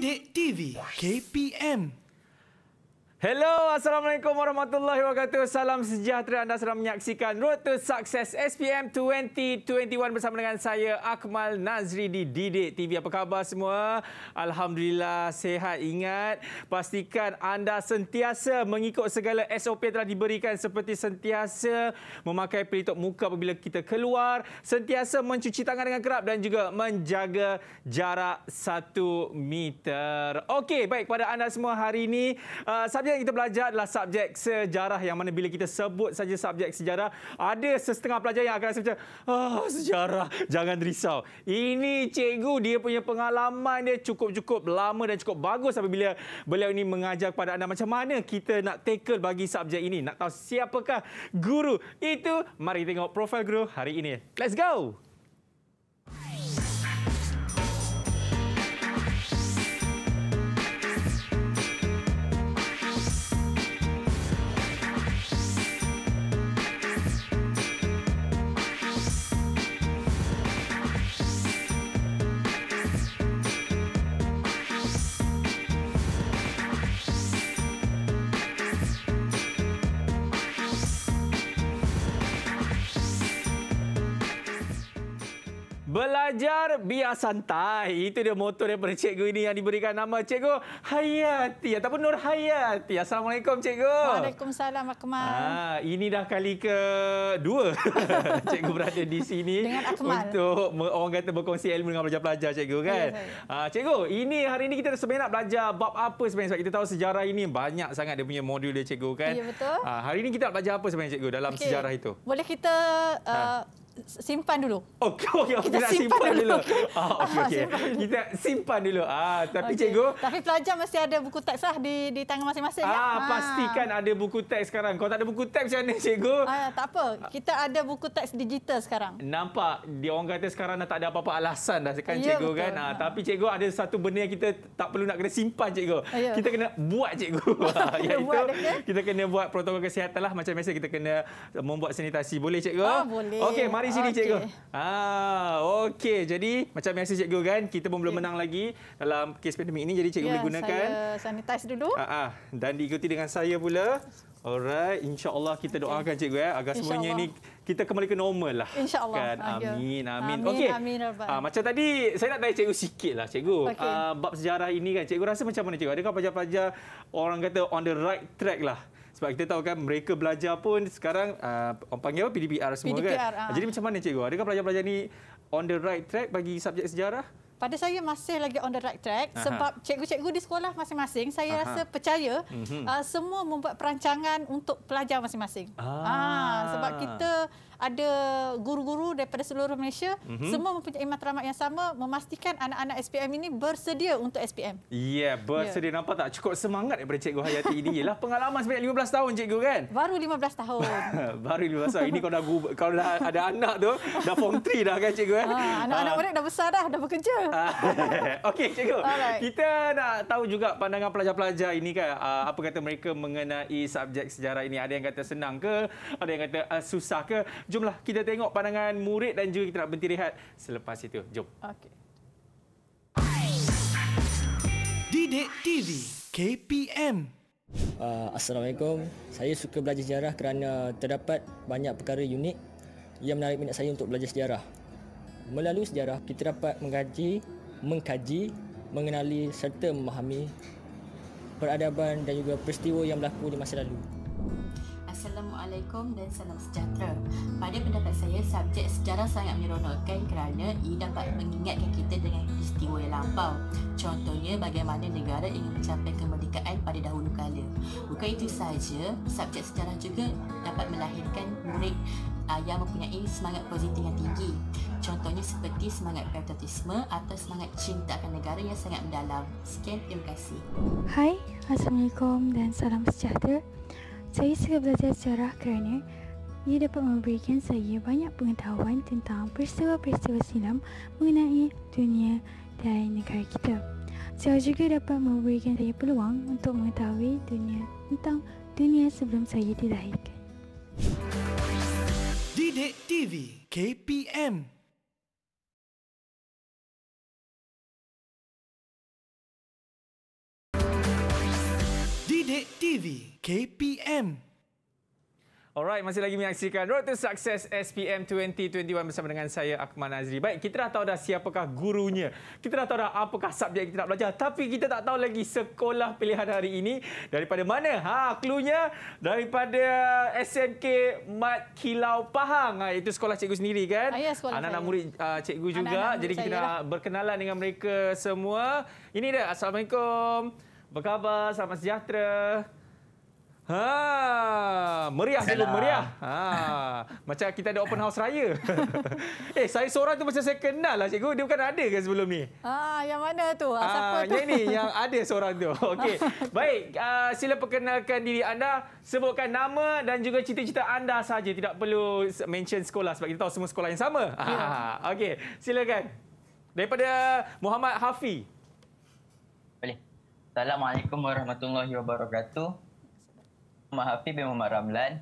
Sidik TV KPM Hello, Assalamualaikum warahmatullahi wabarakatuh. Salam sejahtera anda sedang menyaksikan Road to Success SPM 2021 bersama dengan saya Akmal Nazri di Didik TV. Apa khabar semua? Alhamdulillah sehat ingat. Pastikan anda sentiasa mengikut segala SOP yang telah diberikan seperti sentiasa memakai pelitup muka apabila kita keluar, sentiasa mencuci tangan dengan kerap dan juga menjaga jarak satu meter. Okey, baik pada anda semua hari ini. Uh, subjek yang kita belajar adalah subjek sejarah yang mana bila kita sebut saja subjek sejarah, ada setengah pelajar yang akan rasa macam, oh, sejarah, jangan risau. Ini cikgu dia punya pengalaman dia cukup-cukup lama dan cukup bagus sampai bila beliau ini mengajar kepada anda macam mana kita nak tackle bagi subjek ini. Nak tahu siapakah guru itu? Mari tengok profil guru hari ini. Let's go! belajar biar santai. Itu dia motor daripada cikgu ini yang diberikan nama cikgu Hayati ataupun Nur Hayati. Assalamualaikum cikgu. Waalaikumsalam Akmal. Ah, ini dah kali ke dua cikgu berada di sini untuk orang kata berkongsi ilmu dengan pelajar-pelajar cikgu ya, kan. Ya, cikgu, ini hari ini kita sebenarnya nak belajar bab apa sebenarnya? Sebab kita tahu sejarah ini banyak sangat dia punya modul dia cikgu kan. Ya betul. Ah, hari ini kita nak belajar apa sebenarnya cikgu dalam okay. sejarah itu? Boleh kita ha. uh, simpan dulu. Oh, okey, okey. Kita nak simpan, simpan dulu. Okey, ah, okey. Ah, kita simpan dulu. Ah, tapi okay. cikgu... Tapi pelajar mesti ada buku teks lah di, di tangan masing-masing. Ya? Ah, ya? Pastikan ada buku teks sekarang. Kalau tak ada buku teks, macam mana cikgu? Ah, tak apa. Kita ada buku teks digital sekarang. Nampak. Dia orang kata sekarang dah tak ada apa-apa alasan dah sekarang ya, cikgu betul. kan. Ah, tapi cikgu ada satu benda yang kita tak perlu nak kena simpan cikgu. Ah, ya. Kita kena buat cikgu. Iaitu buat, kita kena buat protokol kesihatan lah. Macam biasa kita kena membuat sanitasi. Boleh cikgu? Oh, boleh. Okey, mari di sini okay. cikgu. Ah, okey. Jadi macam biasa cikgu kan, kita pun belum ya. menang lagi dalam kes pandemik ini. Jadi cikgu yeah, boleh gunakan. Ya, saya sanitize dulu. Ah, ah, dan diikuti dengan saya pula. Alright, insya-Allah kita okay. doakan cikgu ya agar semuanya ini kita kembali ke normal lah. InsyaAllah. Kan? Ah, ya. Amin, amin. Okey. Amin, okay. amin. Ah, macam tadi, saya nak tanya cikgu sikit lah cikgu. Okay. Ah, bab sejarah ini kan, cikgu rasa macam mana cikgu? Adakah pelajar-pelajar orang kata on the right track lah? sebab kita tahu kan mereka belajar pun sekarang uh, orang panggil apa PDPR semua PDPR, kan. Uh. Jadi macam mana cikgu? Adakah pelajar-pelajar ni on the right track bagi subjek sejarah? Pada saya masih lagi on the right track Aha. sebab cikgu-cikgu di sekolah masing-masing saya Aha. rasa percaya mm-hmm. uh, semua membuat perancangan untuk pelajar masing-masing. Ah. Uh, sebab kita ada guru-guru daripada seluruh Malaysia mm-hmm. semua mempunyai matlamat yang sama memastikan anak-anak SPM ini bersedia untuk SPM. Ya, yeah, bersedia. Yeah. Nampak tak cukup semangat daripada Cikgu Hayati ini. Ialah pengalaman sebanyak 15 tahun Cikgu kan? Baru 15 tahun. Baru 15 tahun. Ini kau dah gu- kau dah ada anak tu dah form 3 dah kan Cikgu kan? Ha, anak-anak ah. mereka dah besar dah, dah bekerja. Okey Cikgu. Alright. Kita nak tahu juga pandangan pelajar-pelajar ini kan ah, apa kata mereka mengenai subjek sejarah ini. Ada yang kata senang ke? Ada yang kata susah ke? jomlah kita tengok pandangan murid dan juga kita nak berhenti rehat selepas itu. Jom. Okay. Didik TV KPM uh, ah, Assalamualaikum. Saya suka belajar sejarah kerana terdapat banyak perkara unik yang menarik minat saya untuk belajar sejarah. Melalui sejarah, kita dapat mengkaji, mengkaji, mengenali serta memahami peradaban dan juga peristiwa yang berlaku di masa lalu. Assalamualaikum dan salam sejahtera. Pada pendapat saya, subjek sejarah sangat menyeronokkan kerana ia dapat mengingatkan kita dengan peristiwa yang lampau. Contohnya, bagaimana negara ingin mencapai kemerdekaan pada dahulu kala. Bukan itu sahaja, subjek sejarah juga dapat melahirkan murid ah, yang mempunyai semangat positif yang tinggi. Contohnya seperti semangat patriotisme atau semangat cinta akan negara yang sangat mendalam. Sekian, terima kasih. Hai, Assalamualaikum dan salam sejahtera. Saya suka belajar sejarah kerana ia dapat memberikan saya banyak pengetahuan tentang peristiwa-peristiwa silam mengenai dunia dan negara kita. Saya juga dapat memberikan saya peluang untuk mengetahui dunia tentang dunia sebelum saya dilahirkan. Didik TV KPM Didik TV KPM. Alright, masih lagi menyaksikan Road to Success SPM 2021 bersama dengan saya, Akman Azri. Baik, kita dah tahu dah siapakah gurunya. Kita dah tahu dah apakah subjek kita nak belajar. Tapi kita tak tahu lagi sekolah pilihan hari ini daripada mana. Ha, cluenya daripada SMK Mat Kilau Pahang. Ha, itu sekolah cikgu sendiri kan? Ah, ya, Anak-anak murid uh, cikgu anak juga. Anak Jadi kita nak lah. berkenalan dengan mereka semua. Ini dia, Assalamualaikum. Apa khabar? Selamat sejahtera. Ha, meriah dulu meriah. Ha, macam kita ada open house raya. eh, saya seorang tu macam saya kenal lah cikgu. Dia bukan ada ke sebelum ni? Ah, yang mana tu? Ah, ah siapa tu? Yang ni yang ada seorang tu. Okey. Baik, ah, sila perkenalkan diri anda, sebutkan nama dan juga cerita-cerita anda saja. Tidak perlu mention sekolah sebab kita tahu semua sekolah yang sama. Ah, ya. Okey, silakan. Daripada Muhammad Hafi. Boleh. Assalamualaikum warahmatullahi wabarakatuh. Muhammad Hafiz bin Muhammad Ramlan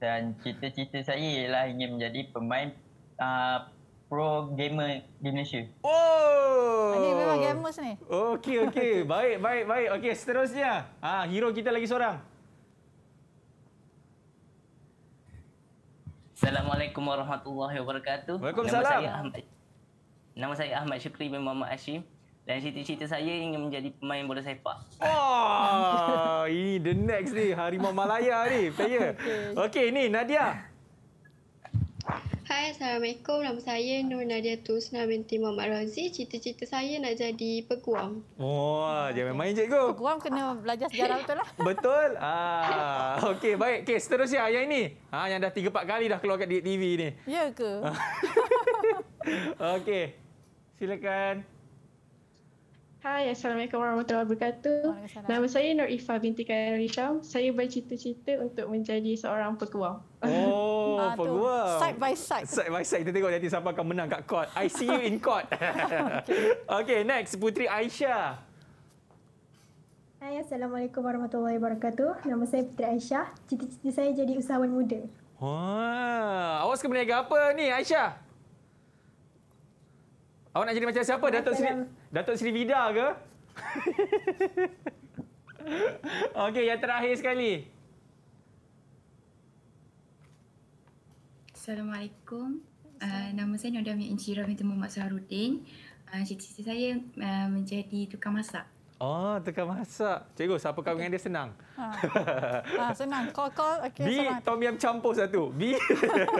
dan cita-cita saya ialah ingin menjadi pemain uh, pro gamer di Malaysia. Oh! Ini memang gamers ni. Okey, okey. baik, baik, baik. Okey, seterusnya. Ha, hero kita lagi seorang. Assalamualaikum warahmatullahi wabarakatuh. Waalaikumsalam. Nama saya Ahmad, Syukri bin Muhammad Hashim. Dan cita-cita saya ingin menjadi pemain bola sepak. Wah, ini the next ni. Harimau Malaya ni, player. Okey, okay, ni Nadia. Hai, Assalamualaikum. Nama saya Nur Nadia Nama binti Muhammad Razi. Cita-cita saya nak jadi peguam. Wah, oh, jangan main-main cikgu. Peguam kena belajar sejarah betul lah. Betul? Ah, Okey, baik. Okay, seterusnya, ayah ini. Ha, yang dah 3-4 kali dah keluar kat TV ni. Ya ke? Okey, silakan. Hai, Assalamualaikum warahmatullahi wabarakatuh. Nama saya Nur Ifa binti Khairul Risham. Saya bercita-cita untuk menjadi seorang peguam. Oh, ah, peguam. Tu. Side by side. Side by side. Kita tengok nanti siapa akan menang kat court. I see you in court. okay. okay, next. Putri Aisyah. Hai, Assalamualaikum warahmatullahi wabarakatuh. Nama saya Putri Aisyah. Cita-cita saya jadi usahawan muda. Wah, ha, awak suka berniaga apa ni, Aisyah? Awak nak jadi macam siapa, Datuk Seri? Dalam... Datuk Sri Vida ke? Okey, yang terakhir sekali. Assalamualaikum. Uh, nama saya Nodamia Inci Ramitu Muhammad Saharuddin. Uh, Cita-cita saya uh, menjadi tukang masak. Oh, tukar masak. Cikgu, siapa kawan dengan dia senang? Ha. ha senang. Call, call. Okay, B, senang. Tom Yam campur satu. B.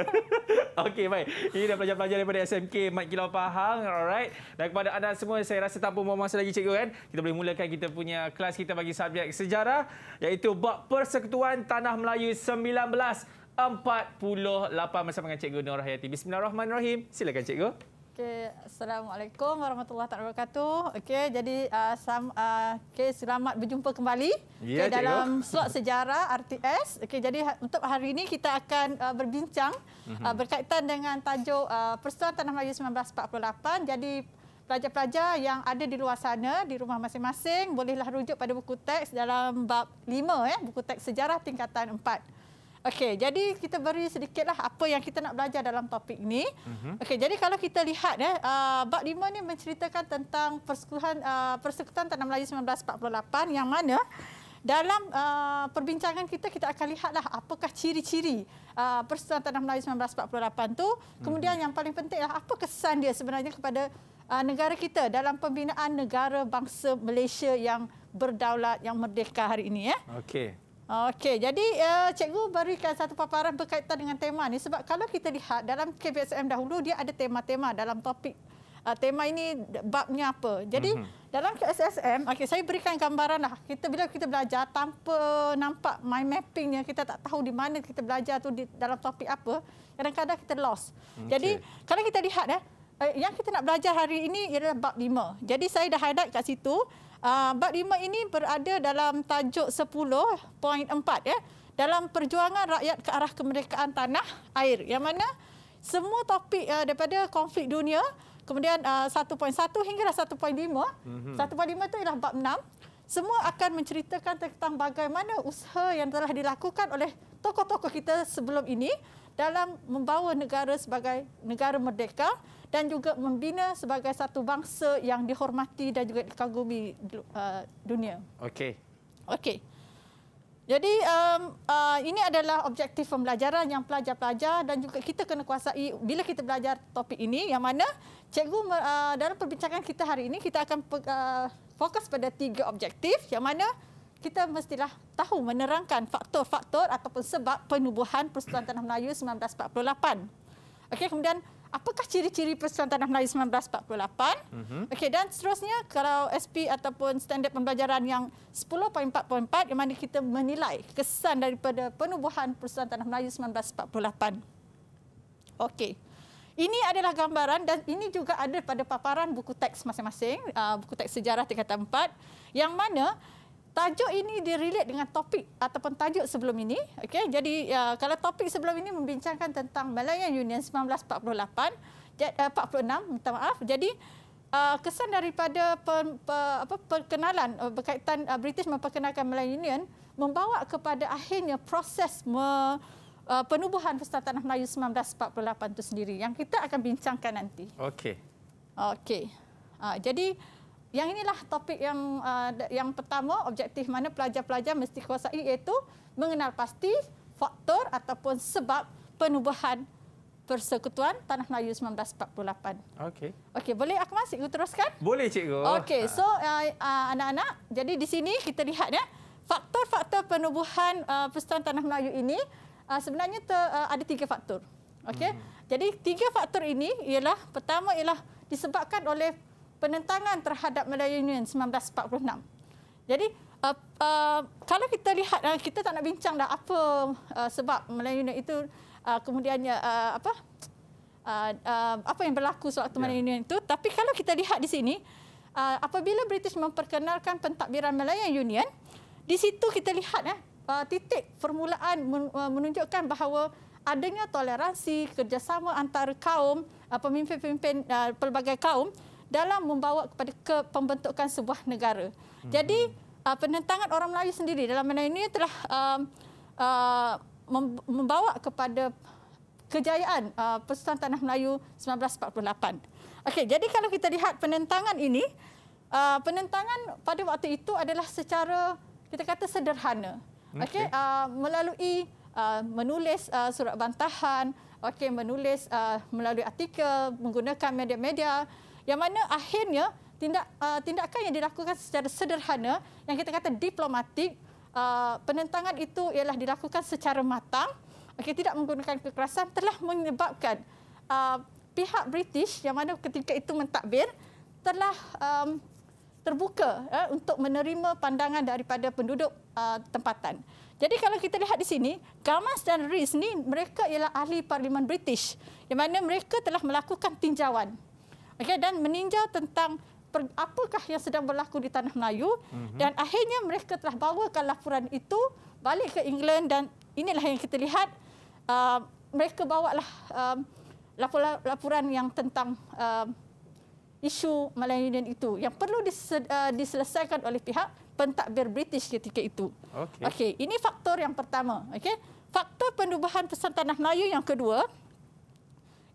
Okey, baik. Ini dah pelajar-pelajar daripada SMK Mat Kilau Pahang. Alright. Dan kepada anda semua, saya rasa tanpa membuang masa lagi, cikgu kan? Kita boleh mulakan kita punya kelas kita bagi subjek sejarah. Iaitu Bab Persekutuan Tanah Melayu 1948 bersama dengan Cikgu Nur Hayati. Bismillahirrahmanirrahim. Silakan, Cikgu. Okey, assalamualaikum warahmatullahi wabarakatuh. Okey, jadi uh, sam, uh, okay, selamat berjumpa kembali yeah, okay, ya, dalam slot sejarah RTS. Okey, jadi ha, untuk hari ini kita akan uh, berbincang mhm. uh, berkaitan dengan tajuk uh, Persatuan Tanah Melayu 1948. Jadi pelajar-pelajar yang ada di luar sana di rumah masing-masing bolehlah rujuk pada buku teks dalam bab 5 ya, buku teks sejarah tingkatan Okey, jadi kita beri sedikitlah apa yang kita nak belajar dalam topik ini. Mm-hmm. Okey, jadi kalau kita lihat eh uh, bab 5 ini menceritakan tentang persekutuan uh, persekutuan Tanah Melayu 1948 yang mana dalam uh, perbincangan kita kita akan lihatlah apakah ciri-ciri uh, persekutuan Tanah Melayu 1948 tu. Kemudian mm-hmm. yang paling pentinglah apa kesan dia sebenarnya kepada uh, negara kita dalam pembinaan negara bangsa Malaysia yang berdaulat yang merdeka hari ini ya? Okey. Okey, jadi uh, cikgu berikan satu paparan berkaitan dengan tema ni sebab kalau kita lihat dalam KBSM dahulu dia ada tema-tema dalam topik uh, tema ini babnya apa. Jadi mm -hmm. dalam KSSM, okey saya berikan gambaran lah. Kita bila kita belajar tanpa nampak mind mappingnya kita tak tahu di mana kita belajar tu di dalam topik apa, kadang-kadang kita lost. Okay. Jadi kalau kita lihat ya eh yang kita nak belajar hari ini ialah bab 5. Jadi saya dah highlight kat situ. Ah, bab lima ini berada dalam tajuk 10.4 ya dalam perjuangan rakyat ke arah kemerdekaan tanah air yang mana semua topik uh, daripada konflik dunia kemudian uh, 1.1 hingga 1.5 mm-hmm. 1.5 itu ialah bab 6 semua akan menceritakan tentang bagaimana usaha yang telah dilakukan oleh tokoh-tokoh kita sebelum ini dalam membawa negara sebagai negara merdeka dan juga membina sebagai satu bangsa yang dihormati dan juga dikagumi uh, dunia. Okey. Okey. Jadi um, uh, ini adalah objektif pembelajaran yang pelajar-pelajar dan juga kita kena kuasai bila kita belajar topik ini yang mana cikgu uh, dalam perbincangan kita hari ini kita akan uh, fokus pada tiga objektif yang mana kita mestilah tahu menerangkan faktor-faktor ataupun sebab penubuhan Persatuan Tanah Melayu 1948. Okey kemudian apakah ciri-ciri Persatuan Tanah Melayu 1948? Mm-hmm. Okey dan seterusnya kalau SP ataupun standard pembelajaran yang 10.4.4 yang mana kita menilai kesan daripada penubuhan Persatuan Tanah Melayu 1948. Okey. Ini adalah gambaran dan ini juga ada pada paparan buku teks masing-masing, uh, buku teks sejarah tingkatan 4 yang mana tajuk ini dia dengan topik ataupun tajuk sebelum ini. Okey, jadi uh, kalau topik sebelum ini membincangkan tentang Malayan Union 1948 46, eh, minta maaf. Jadi uh, kesan daripada per, per, apa perkenalan uh, berkaitan uh, British memperkenalkan Malayan Union membawa kepada akhirnya proses me, uh, penubuhan Pusat Tanah Melayu 1948 itu sendiri yang kita akan bincangkan nanti. Okey. Okey. Uh, jadi yang inilah topik yang uh, yang pertama, objektif mana pelajar-pelajar mesti kuasai iaitu mengenal pasti faktor ataupun sebab penubuhan Persekutuan Tanah Melayu 1948. Okey. Okey, boleh aku masih aku teruskan? Boleh cikgu. Okey, ha. so anak-anak, uh, uh, jadi di sini kita lihat ya, faktor-faktor penubuhan uh, Persekutuan Tanah Melayu ini uh, sebenarnya ter, uh, ada tiga faktor. Okey. Hmm. Jadi tiga faktor ini ialah pertama ialah disebabkan oleh penentangan terhadap Malaya Union 1946. Jadi uh, uh, kalau kita lihat uh, kita tak nak bincang dah apa uh, sebab Malaya Union itu uh, kemudiannya uh, apa uh, uh, apa yang berlaku sewaktu Malaya ya. Union itu tapi kalau kita lihat di sini uh, apabila British memperkenalkan pentadbiran Malaya Union di situ kita lihat eh, uh, titik permulaan uh, menunjukkan bahawa adanya toleransi kerjasama antara kaum uh, pemimpin-pemimpin uh, pelbagai kaum dalam membawa kepada ke pembentukan sebuah negara. Hmm. Jadi uh, penentangan orang Melayu sendiri dalam benda ini telah um, uh, uh, membawa kepada kejayaan uh, Persatuan Tanah Melayu 1948. Okey, jadi kalau kita lihat penentangan ini, uh, penentangan pada waktu itu adalah secara kita kata sederhana. Hmm, okey, okay, uh, melalui uh, menulis uh, surat bantahan, okey menulis uh, melalui artikel, menggunakan media-media, yang mana akhirnya tindak uh, tindakan yang dilakukan secara sederhana yang kita kata diplomatik uh, penentangan itu ialah dilakukan secara matang okay, tidak menggunakan kekerasan telah menyebabkan uh, pihak British yang mana ketika itu mentadbir telah um, terbuka uh, untuk menerima pandangan daripada penduduk uh, tempatan. Jadi kalau kita lihat di sini, Gamas dan Rees ni mereka ialah ahli parlimen British yang mana mereka telah melakukan tinjauan okay, dan meninjau tentang per, apakah yang sedang berlaku di tanah Melayu mm -hmm. dan akhirnya mereka telah bawakan laporan itu balik ke England dan inilah yang kita lihat uh, mereka bawa uh, um, laporan laporan yang tentang uh, isu Malay Union itu yang perlu dis, uh, diselesaikan oleh pihak pentadbir British ketika itu. Okey. Okay, ini faktor yang pertama. Okay, Faktor pendubahan pesan tanah Melayu yang kedua,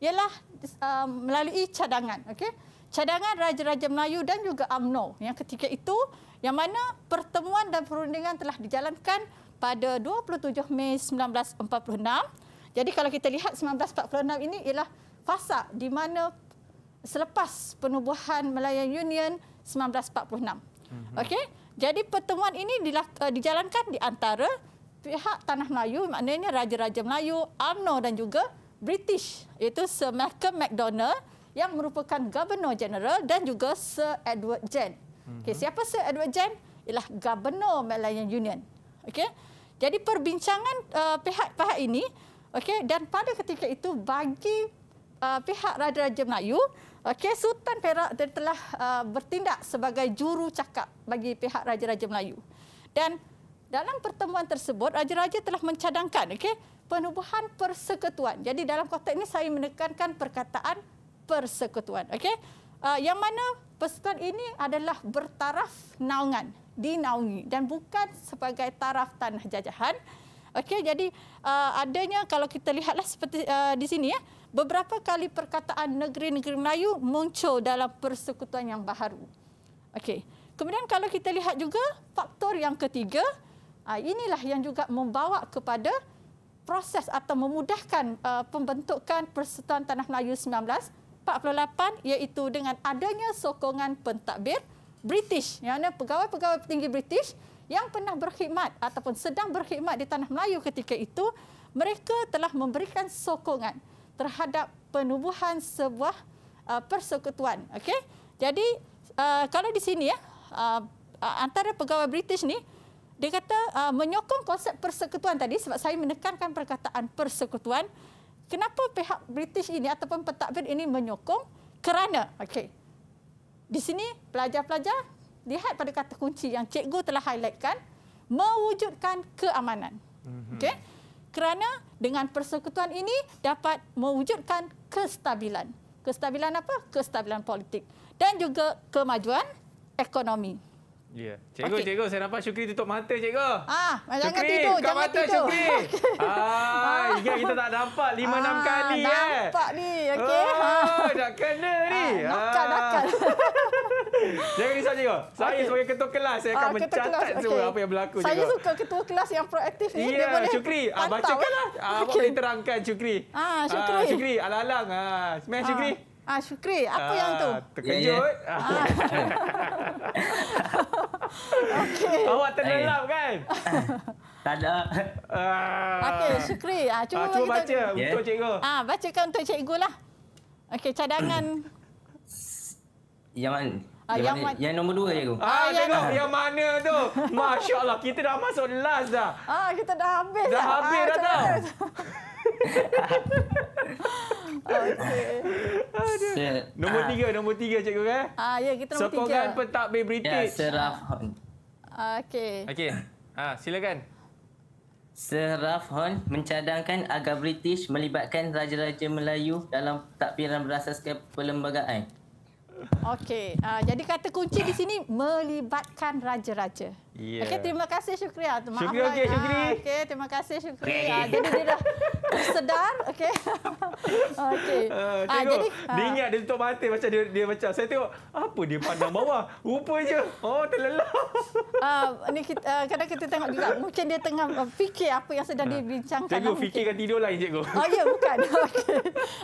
ialah uh, melalui cadangan. Okey. Cadangan Raja-Raja Melayu dan juga UMNO yang ketika itu yang mana pertemuan dan perundingan telah dijalankan pada 27 Mei 1946. Jadi kalau kita lihat 1946 ini ialah fasa di mana selepas penubuhan Melayu Union 1946. Mhm. Okey. Jadi pertemuan ini eh, dijalankan di antara pihak Tanah Melayu maknanya Raja-Raja Melayu, UMNO dan juga British iaitu Sir Malcolm MacDonald yang merupakan Governor General dan juga Sir Edward Jen. Okay, mhm. siapa Sir Edward Jen? Ialah Governor Malayan Union. Okay. Jadi perbincangan uh, pihak-pihak ini okay, dan pada ketika itu bagi uh, pihak Raja-Raja Melayu, okay, Sultan Perak telah uh, bertindak sebagai juru cakap bagi pihak Raja-Raja Melayu. Dan dalam pertemuan tersebut, Raja-Raja telah mencadangkan okay, penubuhan persekutuan. Jadi dalam konteks ini saya menekankan perkataan persekutuan. Okey. Uh, yang mana persekutuan ini adalah bertaraf naungan, dinaungi dan bukan sebagai taraf tanah jajahan. Okey, jadi uh, adanya kalau kita lihatlah seperti uh, di sini ya, beberapa kali perkataan negeri-negeri Melayu muncul dalam persekutuan yang baru. Okey. Kemudian kalau kita lihat juga faktor yang ketiga, uh, inilah yang juga membawa kepada proses atau memudahkan uh, pembentukan Persatuan Tanah Melayu 1948 iaitu dengan adanya sokongan pentadbir British yang mana pegawai-pegawai tinggi British yang pernah berkhidmat ataupun sedang berkhidmat di Tanah Melayu ketika itu mereka telah memberikan sokongan terhadap penubuhan sebuah uh, persekutuan Okay, jadi uh, kalau di sini ya uh, antara pegawai British ni dia kata uh, menyokong konsep persekutuan tadi sebab saya menekankan perkataan persekutuan kenapa pihak british ini ataupun pentadbir ini menyokong kerana okey di sini pelajar-pelajar lihat pada kata kunci yang cikgu telah highlightkan mewujudkan keamanan mhm. okey kerana dengan persekutuan ini dapat mewujudkan kestabilan kestabilan apa kestabilan politik dan juga kemajuan ekonomi Ya. Cikgu, okay. cikgu, saya nampak Syukri tutup mata, cikgu. Ah, Syukri, jangan tidur. Buka mata, tidur. Syukri. Okay. Ah, ingat kita tak dampak lima, enam ah, kali. Eh. Nampak eh. ni, okey. Oh, dah ah. kena ah, ni. Nakal, ah. nakal. jangan risau, cikgu. Saya okay. sebagai ketua kelas, saya akan ah, mencatat kelas. semua okay. apa yang berlaku, cikgu. Saya suka ketua kelas yang proaktif ni. Ya, yeah, boleh Syukri. Ah, bacakanlah. Okay. Ah, boleh terangkan, Syukri. Ah, ah Syukri. Ah, Syukri, alang-alang. Ah, smash, ah. Syukri. Ah, Syukri, apa ah, yang tu? Ah, terkejut. Yeah, yeah. Ah. okay. Awak terlelap eh. kan? Eh. tak ada. Ah. Okey, Syukri. Uh, cuba, uh, cuba kita... baca yeah. untuk cikgu. Ah, uh, bacakan untuk cikgu lah. Okey, cadangan. yang mana? Yang, yang, mana, yang nombor dua cikgu. Ah, ah tengok yang, yang mana tu. Masya Allah, kita dah masuk last dah. Ah, kita dah habis. Dah habis ah, dah tau. Okey. Aduh. Nombor ah. tiga, nombor tiga cikgu kan? Ah, ya, kita nombor tiga. Sokongan petak Bay British. Ya, Seraf Hon. Okey. Okey. Ha, silakan. Seraf Hon mencadangkan agar British melibatkan raja-raja Melayu dalam takbiran berasaskan perlembagaan. Okey. Uh, jadi kata kunci di sini melibatkan raja-raja. Yeah. Okey, terima kasih Syukria. Maaf Syukri, okay, Syukri. Okay, terima kasih Syukri. Ah, ah jadi dia dah sedar, okey. okey. Uh, ah, ah jadi ah. dia ingat dia tutup mata macam dia, dia macam saya tengok apa dia pandang bawah. Rupanya oh terlelap. Ah, uh, ni kita, uh, kadang kita tengok juga Macam dia tengah fikir apa yang sedang uh, dibincangkan. Cikgu lah fikirkan tidur lain cikgu. Oh ya, yeah, bukan. Okey.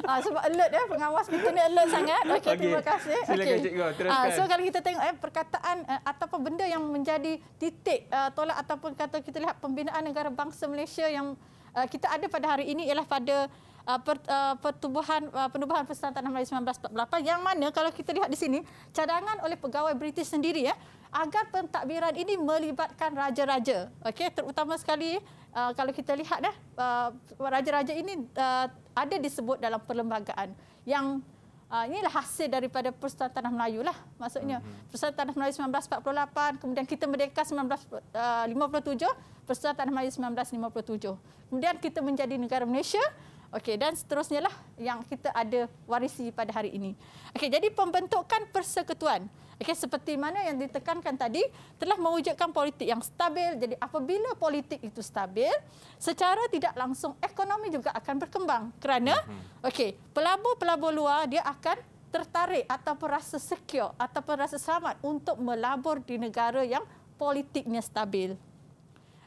uh, sebab alert eh, pengawas kita ni alert sangat. Okey, okay. terima kasih. Silakan okay. cikgu. Teruskan. Ah, uh, so kalau kita tengok eh perkataan uh, ataupun benda yang menjadi titik uh, tolak ataupun kata kita lihat pembinaan negara bangsa Malaysia yang uh, kita ada pada hari ini ialah pada uh, per, uh, pertubuhan uh, penubuhan Pesatuan Tanah Melayu 1948 yang mana kalau kita lihat di sini cadangan oleh pegawai British sendiri ya agar pentadbiran ini melibatkan raja-raja okey terutama sekali uh, kalau kita lihat dah ya, uh, raja-raja ini uh, ada disebut dalam perlembagaan yang Uh, inilah hasil daripada Persatuan Tanah Melayu lah maksudnya mm-hmm. Persatuan Tanah Melayu 1948 kemudian kita merdeka 1957 ah, Persatuan Tanah Melayu 1957 kemudian kita menjadi negara Malaysia okey dan seterusnya lah yang kita ada warisi pada hari ini okey jadi pembentukan persekutuan Okey seperti mana yang ditekankan tadi telah mewujudkan politik yang stabil. Jadi apabila politik itu stabil, secara tidak langsung ekonomi juga akan berkembang. Kerana mhm. okey, pelabur-pelabur luar dia akan tertarik atau rasa secure atau rasa selamat untuk melabur di negara yang politiknya stabil.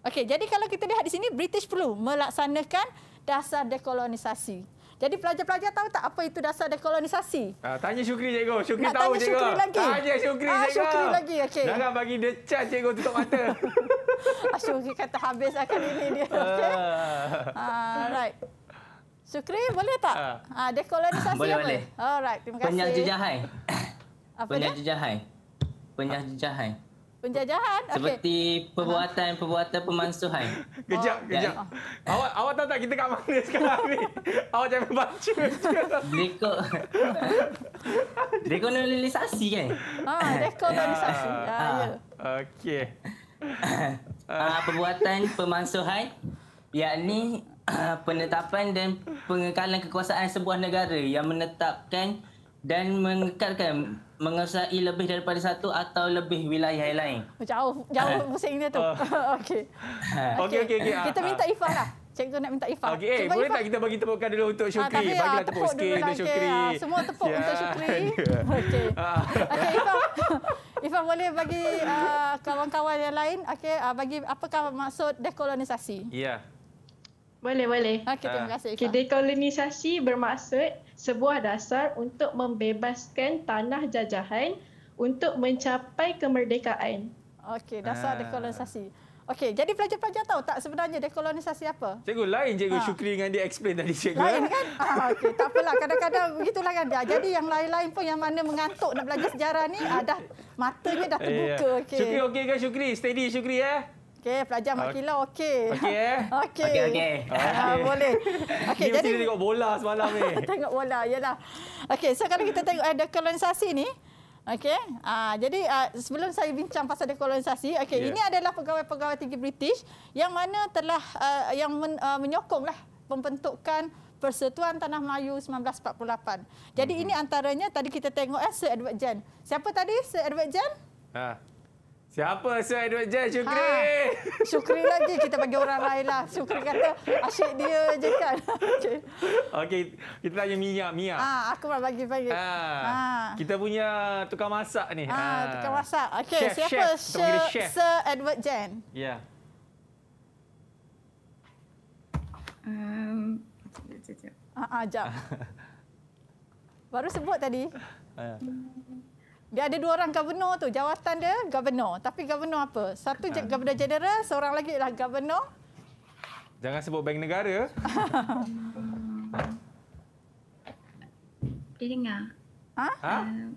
Okey, jadi kalau kita lihat di sini British perlu melaksanakan dasar dekolonisasi. Jadi pelajar-pelajar tahu tak apa itu dasar dekolonisasi? Uh, tanya Syukri cikgu. Syukri Nak tahu tanya cikgu. lagi. Tanya Syukri ah, cikgu. syukri lagi. Okey. Jangan bagi decat cikgu tutup mata. ah, syukri kata habis akan ini dia. Ah. Okey. Alright. Uh. Syukri, boleh tak? Ha. Ha, dekolonisasi boleh, apa? Boleh, Alright, terima kasih. Penyajijahai. Apa Penyajijahai. dia? Penyajijahai. Penyajijahai. Penjajahan. Seperti perbuatan-perbuatan pemansuhan. Kejap, oh, kejap. Oh. Awak awak tahu tak kita kat mana sekarang ni? awak jangan baca. Dekor. Dekolonisasi kan? Ah, dekolonisasi. Ah, uh, ah, ah. ya. Okey. Uh. perbuatan pemansuhan yakni uh, penetapan dan pengekalan kekuasaan sebuah negara yang menetapkan dan mengekalkan menguasai lebih daripada satu atau lebih wilayah yang lain. Oh, jauh jauh musim eh. ini tu. Okey. Okey okey okey. Kita ah, minta ah. Ifa lah. Cikgu nak minta Ifa. Okey, eh, boleh tak kita bagi tepukan dulu untuk ah, Syukri? Ha, Bagilah tepuk sikit untuk okay. Syukri. Semua tepuk ya. untuk Syukri. Okey. Okey Ifa. Ifa boleh bagi uh, kawan-kawan yang lain okey uh, bagi apakah maksud dekolonisasi? Ya. Yeah. Boleh, boleh. Okey, ah, terima kasih. Okay, dekolonisasi bermaksud sebuah dasar untuk membebaskan tanah jajahan untuk mencapai kemerdekaan. Okey, dasar ah. dekolonisasi. Okey, jadi pelajar-pelajar tahu tak sebenarnya dekolonisasi apa? Cikgu lain, Cikgu ha. Syukri dengan dia explain tadi, Cikgu. Lain eh. kan? Ha, Okey, tak apalah. Kadang-kadang begitulah kan. Jadi yang lain-lain pun yang mana mengantuk nak belajar sejarah ni, ada dah matanya dah eh, terbuka. Ya. Okay. Syukri okey kan, Syukri? Steady, Syukri. Eh? Okey, pelajar Mak Kilau okey. Eh. Okey eh. Okey. Okey, okey. boleh. Okey, jadi mesti tengok bola semalam ni. tengok bola, yalah. Okey, so kalau kita tengok ada eh, kolonisasi ni, Okey. Uh, jadi uh, sebelum saya bincang pasal kolonisasi, okey, yeah. ini adalah pegawai-pegawai tinggi British yang mana telah uh, yang men, uh, menyokonglah pembentukan Persatuan Tanah Melayu 1948. Jadi mm-hmm. ini antaranya tadi kita tengok eh Sir Edward Jen. Siapa tadi Sir Edward Jen? Ha. Siapa Sir Edward Jai? Ha, syukri. Ha, syukri lagi kita bagi orang lain lah. Syukri kata asyik dia je kan. Okey, kita tanya Mia. Mia. Ha, aku nak bagi panggil. Ha, ha. Kita punya tukang masak ni. Ha, ha. tukang masak. Okey, siapa chef. Sir, chef. Sir Edward Jen? Ya. Yeah. Um, ha, jap, jap, jap. Baru sebut tadi. Ha dia ada dua orang governor tu jawatan dia governor tapi governor apa satu je, ah. governor general seorang lagi lah governor jangan sebut bank negara dia dengar ha, ha? Eh,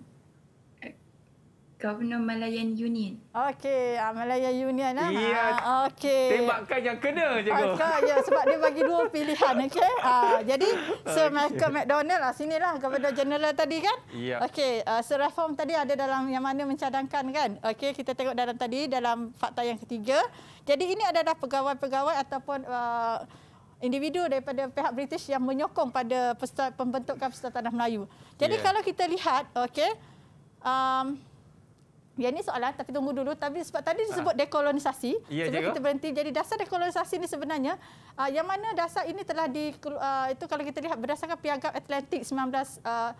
Governor Malayan Union. Okey, uh, Malayan Union lah. Ya, uh, okey. Tembakan yang kena je ah, kau. Okay, ya, sebab dia bagi dua pilihan, okay. Uh, jadi, Sir okay. Michael McDonald, uh, lah, sinilah Governor General tadi kan. Ya. Okey, uh, Sir Reform tadi ada dalam yang mana mencadangkan kan. Okey, kita tengok dalam tadi, dalam fakta yang ketiga. Jadi, ini adalah pegawai-pegawai ataupun... Uh, individu daripada pihak British yang menyokong pada pembentukan Persatuan Tanah Melayu. Jadi yeah. kalau kita lihat, okay. um, Ya ni soalan tapi tunggu dulu tapi sebab tadi ha. disebut dekolonisasi ya, sebab kita berhenti jadi dasar dekolonisasi ini sebenarnya uh, yang mana dasar ini telah di uh, itu kalau kita lihat berdasarkan piagam Atlantik 1941 ah,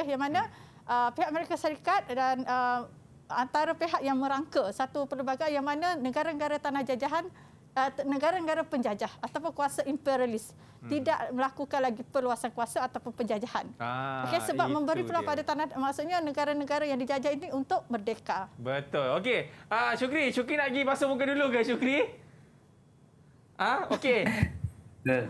eh yang mana uh, pihak Amerika Syarikat dan uh, antara pihak yang merangka satu perlembagaan yang mana negara-negara tanah jajahan Ah, negara-negara penjajah ataupun kuasa imperialis hmm. tidak melakukan lagi perluasan kuasa ataupun penjajahan. Ah, okay, sebab memberi peluang pada tanah maksudnya negara-negara yang dijajah ini untuk merdeka. Betul. Okey. Ah uh, Syukri, Syukri nak pergi masuk muka dulu ke Syukri? Ah, okey. Ya.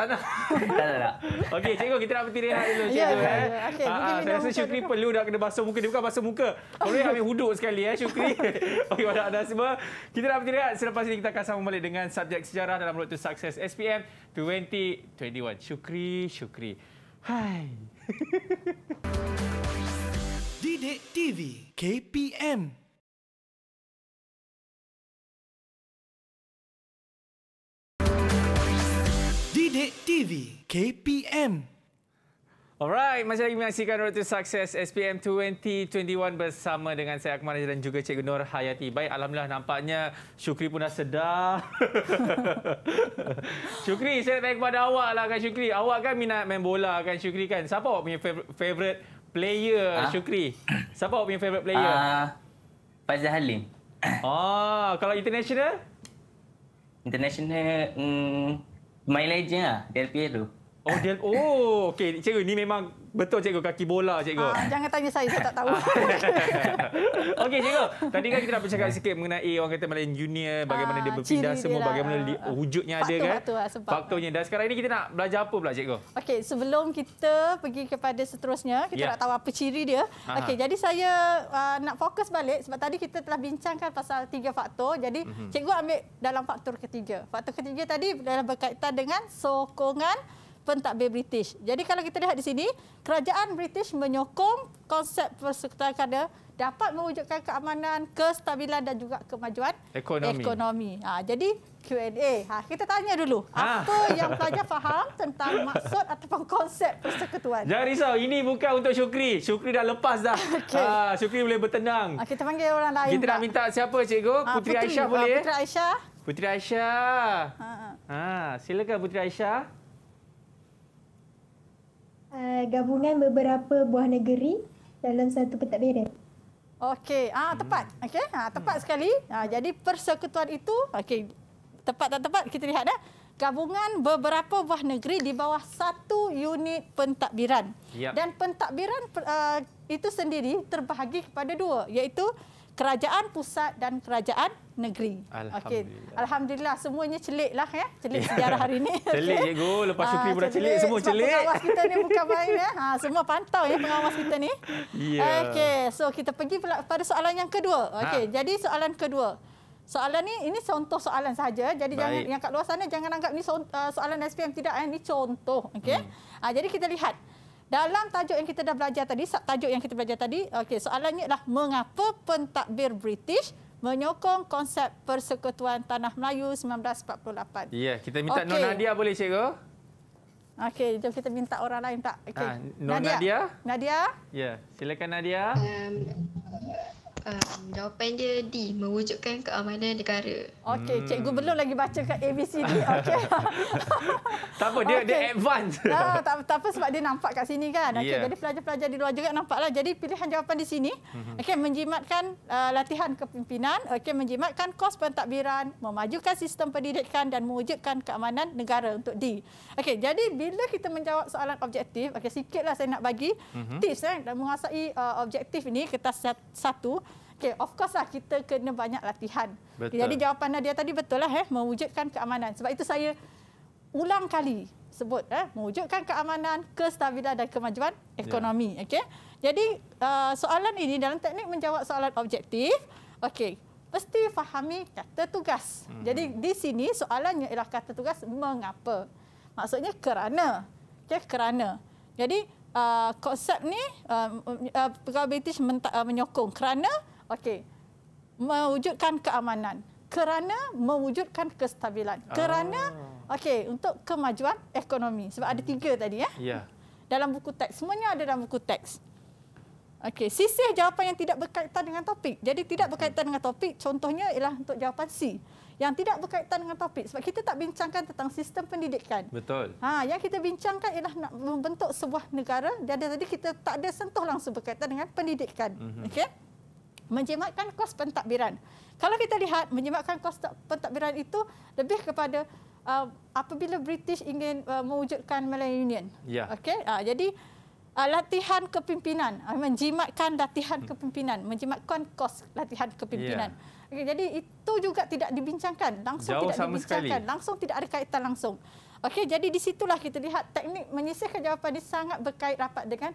Tak nak. tak nak. nak. Okey, cikgu kita nak berhenti rehat dulu ya, cikgu yeah, eh. Okay. Ha, ha, saya rasa Syukri perlu dah kena basuh muka. Dia bukan basuh muka. Kau boleh ambil huduk sekali eh Syukri. Okey, pada anda semua, kita nak berhenti rehat. Selepas ini kita akan sambung balik dengan subjek sejarah dalam Road to Success SPM 2021. Syukri, Syukri. Hai. Didik TV KPM Didik TV KPM Alright, masih lagi menyaksikan Road to Success SPM 2021 bersama dengan saya Akmal dan juga Cikgu Nur Hayati. Baik, Alhamdulillah nampaknya Syukri pun dah sedar. Syukri, saya nak tanya kepada awak lah kan Syukri. Awak kan minat main bola kan Syukri kan. Siapa awak punya favourite player ha? Syukri? Siapa awak punya favourite player? Uh, ah, Fazal Halim. Oh, kalau international? International, hmm, mileage je lah Del Piero. Oh, dia, oh, okay. Cikgu, ini memang betul cikgu kaki bola, cikgu. Ah, jangan tanya saya, saya tak tahu. Okay cikgu. Tadi kan kita dah bercakap sikit mengenai orang kata Malayan Junior, bagaimana ah, dia berpindah semua, dia lah. bagaimana dia, uh, wujudnya faktor, ada kan. Faktor, lah, sebab. Faktornya. Dan sekarang ini kita nak belajar apa pula, cikgu? Okay sebelum kita pergi kepada seterusnya, kita yeah. nak tahu apa ciri dia. Okay jadi saya uh, nak fokus balik sebab tadi kita telah bincangkan pasal tiga faktor. Jadi, mm -hmm. cikgu ambil dalam faktor ketiga. Faktor ketiga tadi adalah berkaitan dengan sokongan pentadbir British. Jadi kalau kita lihat di sini, kerajaan British menyokong konsep persekutuan kerana dapat mewujudkan keamanan, kestabilan dan juga kemajuan ekonomi. ekonomi. Ha, jadi Q&A. Ha, kita tanya dulu, ha. apa yang pelajar faham tentang maksud ataupun konsep persekutuan? Jangan risau, ini bukan untuk Syukri. Syukri dah lepas dah. Okay. Ha, Syukri boleh bertenang. Ha, kita panggil orang lain. Kita tak? nak minta siapa cikgu? Ha, Puteri, Aisyah ha, boleh? Puteri Aisyah. Puteri Aisyah. Ha. Ha, silakan Puteri Aisyah. Eh, gabungan beberapa buah negeri dalam satu pentadbiran. Okey, ah tepat. Okey, ah tepat hmm. sekali. Ah jadi persekutuan itu okey tepat tak tepat kita lihat dah. Gabungan beberapa buah negeri di bawah satu unit pentadbiran. Yep. Ya. Dan pentadbiran uh, itu sendiri terbahagi kepada dua iaitu kerajaan pusat dan kerajaan negeri. Alhamdulillah. Okay. Alhamdulillah semuanya celik lah ya. Celik sejarah hari ini. celik cikgu. Okay. Lepas ah, syukri pun dah celik. Semua celik. Sebab pengawas kita ni bukan main ya. Ha, semua pantau ya pengawas kita ni. Ya. Yeah. Okey. So kita pergi pula pada soalan yang kedua. Ha. Okey. Ha. Jadi soalan kedua. Soalan ni ini contoh soalan saja. Jadi Baik. jangan yang kat luar sana jangan anggap ni uh, soalan SPM tidak ini eh. contoh. Okey. Hmm. Ha, jadi kita lihat. Dalam tajuk yang kita dah belajar tadi, tajuk yang kita belajar tadi, okey, soalannya ialah mengapa pentadbir British menyokong konsep persekutuan tanah Melayu 1948? Ya, yeah, kita minta okay. Nadia boleh cikgu? Okey, jom kita minta orang lain tak. Okey. Ah, Nadia. Nadia? Ya, yeah. silakan Nadia. Um, Um, jawapan dia D, mewujudkan keamanan negara. Okey, hmm. cikgu belum lagi baca kat ABCD. Okey. tak apa, dia okay. dia advance. Ah, tak, tak apa sebab dia nampak kat sini kan. Okey, yeah. jadi pelajar-pelajar di luar juga nampaklah. Jadi pilihan jawapan di sini, mhm. okey, menjimatkan uh, latihan kepimpinan, okey, menjimatkan kos pentadbiran, memajukan sistem pendidikan dan mewujudkan keamanan negara untuk D. Okey, jadi bila kita menjawab soalan objektif, okey, sikitlah saya nak bagi mm-hmm. tips eh dan menguasai uh, objektif ini kertas satu Okey, of course lah kita kena banyak latihan. Betul. Jadi jawapan dia tadi betul lah eh mewujudkan keamanan. Sebab itu saya ulang kali sebut eh mewujudkan keamanan, kestabilan dan kemajuan ekonomi. Yeah. Okey. Jadi uh, soalan ini dalam teknik menjawab soalan objektif. Okey. Mesti fahami kata tugas. Mm-hmm. Jadi di sini soalannya ialah kata tugas mengapa? Maksudnya kerana. Okey, kerana. Jadi Uh, konsep ni uh, uh, pegawai British uh, menyokong kerana Okey. Mewujudkan keamanan kerana mewujudkan kestabilan. Ah. Kerana okey, untuk kemajuan ekonomi. Sebab ada hmm. tiga tadi ya. Eh? Ya. Dalam buku teks semuanya ada dalam buku teks. Okey, sisih jawapan yang tidak berkaitan dengan topik. Jadi tidak berkaitan dengan topik, contohnya ialah untuk jawapan C. Yang tidak berkaitan dengan topik sebab kita tak bincangkan tentang sistem pendidikan. Betul. Ha, yang kita bincangkan ialah nak membentuk sebuah negara. Jadi tadi kita tak ada sentuh langsung berkaitan dengan pendidikan. Mm-hmm. Okey menjimatkan kos pentadbiran. Kalau kita lihat menjimatkan kos pentadbiran itu lebih kepada uh, apabila British ingin uh, mewujudkan Malay Union. Ya. Okey, uh, jadi uh, latihan kepimpinan, uh, menjimatkan latihan kepimpinan, menjimatkan kos latihan kepimpinan. Ya. Okay, jadi itu juga tidak dibincangkan, langsung Jauh tidak sama dibincangkan, sekali. langsung tidak ada kaitan langsung. Okey, jadi di situlah kita lihat teknik menyisihkan jawapan ini sangat berkait rapat dengan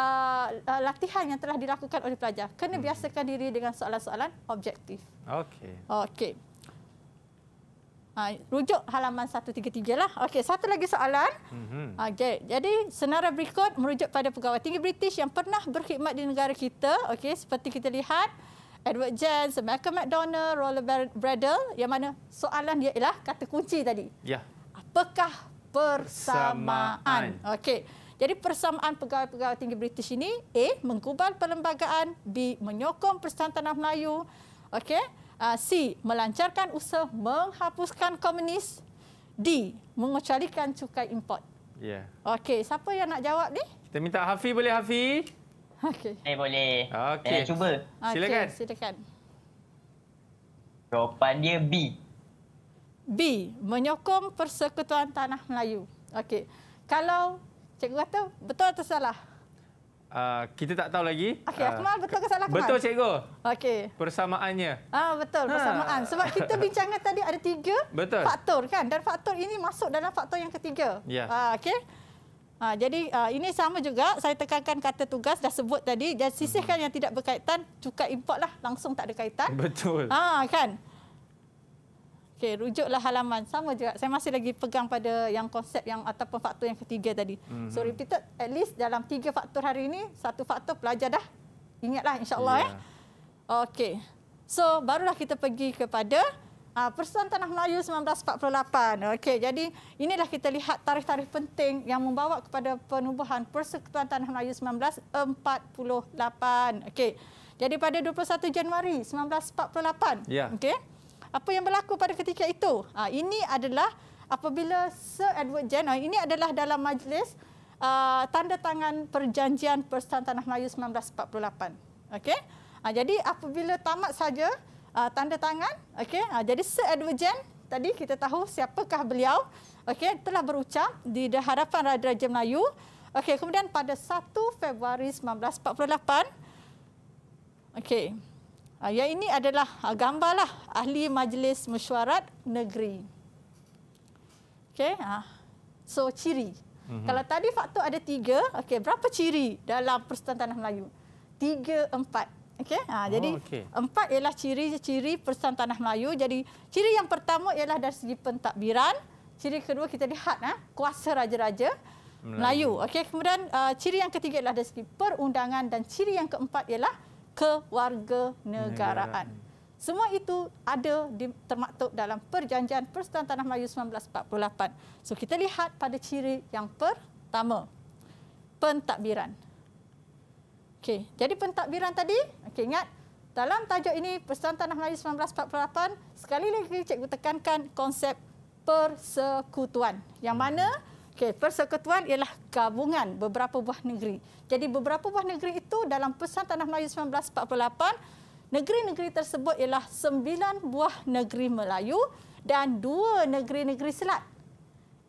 uh, uh, latihan yang telah dilakukan oleh pelajar. Kena hmm. biasakan diri dengan soalan-soalan objektif. Okey. Okey. Ha, rujuk halaman 133 lah. Okey, satu lagi soalan. Mm-hmm. Okey, jadi senarai berikut merujuk pada pegawai tinggi British yang pernah berkhidmat di negara kita. Okey, seperti kita lihat Edward Jens, Malcolm McDonald, Roland Bradle. Yang mana soalan dia ialah kata kunci tadi. Ya. Yeah. Apakah persamaan? persamaan. Okey. Jadi persamaan pegawai-pegawai tinggi British ini A. Mengkubal perlembagaan B. Menyokong Persatuan Tanah Melayu okay? uh, C. Melancarkan usaha menghapuskan komunis D. Mengecualikan cukai import yeah. Okey, siapa yang nak jawab ni? Kita minta Hafi boleh Hafi? Okay. Hey, eh, boleh. Okay, Saya eh, cuba. Okay, silakan. silakan. Jawapan dia B. B. Menyokong Persekutuan Tanah Melayu. Okey. Kalau Cikgu kata betul atau salah? Uh, kita tak tahu lagi. Okey, Akmal ah, betul ke salah Akmal? Betul cikgu. Okey. Persamaannya. Ah uh, betul, ha. persamaan. Sebab kita bincangkan tadi ada tiga betul. faktor kan? Dan faktor ini masuk dalam faktor yang ketiga. Ya. Yes. Uh, ah, Okey. Ha, jadi uh, ini sama juga saya tekankan kata tugas dah sebut tadi dan sisihkan yang tidak berkaitan cukai importlah langsung tak ada kaitan. Betul. Ha kan. Okey, rujuklah halaman. Sama juga. Saya masih lagi pegang pada yang konsep yang ataupun faktor yang ketiga tadi. Mm-hmm. So, mhm. repeated at least dalam tiga faktor hari ini, satu faktor pelajar dah. Ingatlah insyaAllah. Yeah. Eh. Ya. Okey. So, barulah kita pergi kepada uh, ah, Persatuan Tanah Melayu 1948. Okey, jadi inilah kita lihat tarikh-tarikh penting yang membawa kepada penubuhan persekutuan Tanah Melayu 1948. Okey. Jadi pada 21 Januari 1948. Yeah. Okey apa yang berlaku pada ketika itu. Uh, ini adalah apabila Sir Edward Jenner, ah, ini adalah dalam majlis uh, tanda tangan perjanjian Persatuan Tanah Melayu 1948. Okay. Uh, jadi apabila tamat saja uh, tanda tangan, Okay. Uh, jadi Sir Edward Jenner tadi kita tahu siapakah beliau. Okay. telah berucap di hadapan Raja-Raja Melayu. Okay. kemudian pada 1 Februari 1948 Okey. Ya ini adalah ah, gambarlah ahli majlis mesyuarat negeri. Okey, ah, so ciri. Mm-hmm. Kalau tadi faktor ada tiga, okay berapa ciri dalam Persatuan Tanah Melayu? Tiga, empat. okay. ha, oh, jadi okay. empat ialah ciri-ciri Persatuan Tanah Melayu. Jadi ciri yang pertama ialah dari segi pentadbiran. Ciri kedua kita lihat ha, kuasa raja-raja Melayu. Melayu. Okey, kemudian uh, ciri yang ketiga ialah dari segi perundangan dan ciri yang keempat ialah kewarganegaraan. Semua itu ada termaktub dalam Perjanjian Persetuan Tanah Melayu 1948. So kita lihat pada ciri yang pertama. Pentadbiran. Okay, jadi pentadbiran tadi, Okay ingat dalam tajuk ini Persetuan Tanah Melayu 1948 sekali lagi cikgu tekankan konsep persekutuan. Yang mana Okey, persekutuan ialah gabungan beberapa buah negeri. Jadi beberapa buah negeri itu dalam Pesan Tanah Melayu 1948, negeri-negeri tersebut ialah sembilan buah negeri Melayu dan dua negeri-negeri Selat.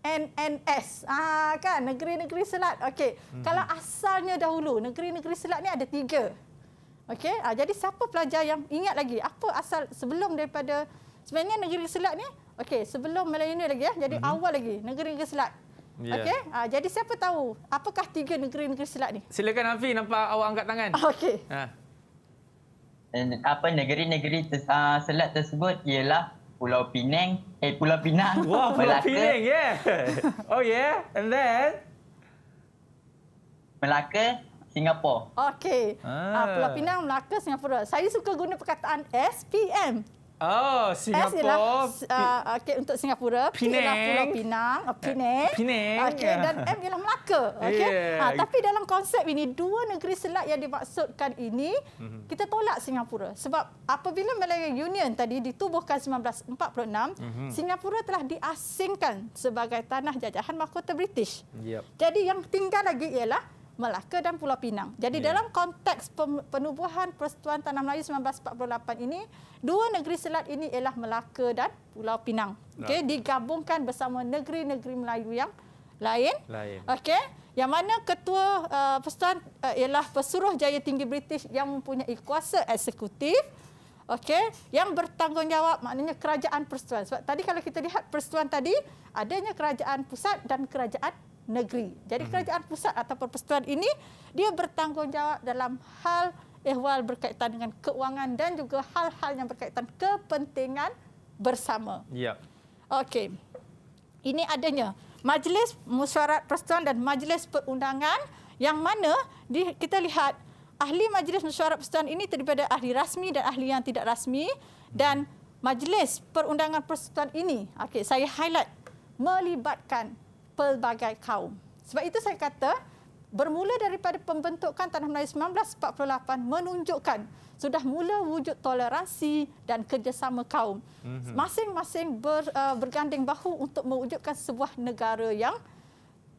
NNS. Ah kan, negeri-negeri Selat. Okey. Hmm. Kalau asalnya dahulu negeri-negeri Selat ni ada tiga. Okey. Ah, jadi siapa pelajar yang ingat lagi apa asal sebelum daripada sebenarnya negeri Selat ni? Okey, sebelum Melayu ni lagi ya. Jadi hmm. awal lagi negeri-negeri Selat. Yeah. Okey, ha, jadi siapa tahu apakah tiga negeri-negeri silat ni? Silakan Hafi nampak awak angkat tangan. Okey. Ha. Eh, apa negeri-negeri ters, uh, ah, silat tersebut ialah Pulau Pinang, eh Pulau Pinang. Wah, wow, Pulau Pinang, yeah. Oh yeah, and then Melaka, Singapura. Okey. Ah. Uh, Pulau Pinang, Melaka, Singapura. Saya suka guna perkataan SPM. Oh, Singapura. S ialah uh, okay, untuk Singapura. Penang. Lah Pulau Pinang. Uh, Penang. Penang. Okay, dan M ialah Melaka. Okay? Yeah. Uh, tapi dalam konsep ini, dua negeri selat yang dimaksudkan ini, mhm. kita tolak Singapura. Sebab apabila Malaya Union tadi ditubuhkan 1946, mm -hmm. Singapura telah diasingkan sebagai tanah jajahan mahkota British. Yep. Jadi yang tinggal lagi ialah Melaka dan Pulau Pinang. Jadi yeah. dalam konteks penubuhan Persatuan Tanah Melayu 1948 ini, dua negeri selat ini ialah Melaka dan Pulau Pinang. Okey, digabungkan bersama negeri-negeri Melayu yang lain. lain. Okey, yang mana ketua uh, eh, Persatuan uh, eh, ialah Pesuruh Jaya Tinggi British yang mempunyai kuasa eksekutif. Okey, yang bertanggungjawab maknanya kerajaan persatuan. Sebab tadi kalau kita lihat persatuan tadi, adanya kerajaan pusat dan kerajaan negeri. Jadi hmm. kerajaan pusat atau persekutuan ini dia bertanggungjawab dalam hal ehwal berkaitan dengan keuangan dan juga hal-hal yang berkaitan kepentingan bersama. Ya. Okey. Ini adanya Majlis Musyarat Persekutuan dan Majlis Perundangan yang mana di, kita lihat ahli Majlis Musyarat Persekutuan ini terdiri daripada ahli rasmi dan ahli yang tidak rasmi dan Majlis Perundangan Persekutuan ini okey saya highlight melibatkan pelbagai kaum. Sebab itu saya kata bermula daripada pembentukan Tanah Melayu 1948 menunjukkan sudah mula wujud toleransi dan kerjasama kaum. Mhm. Masing-masing ber, uh, berganding bahu untuk mewujudkan sebuah negara yang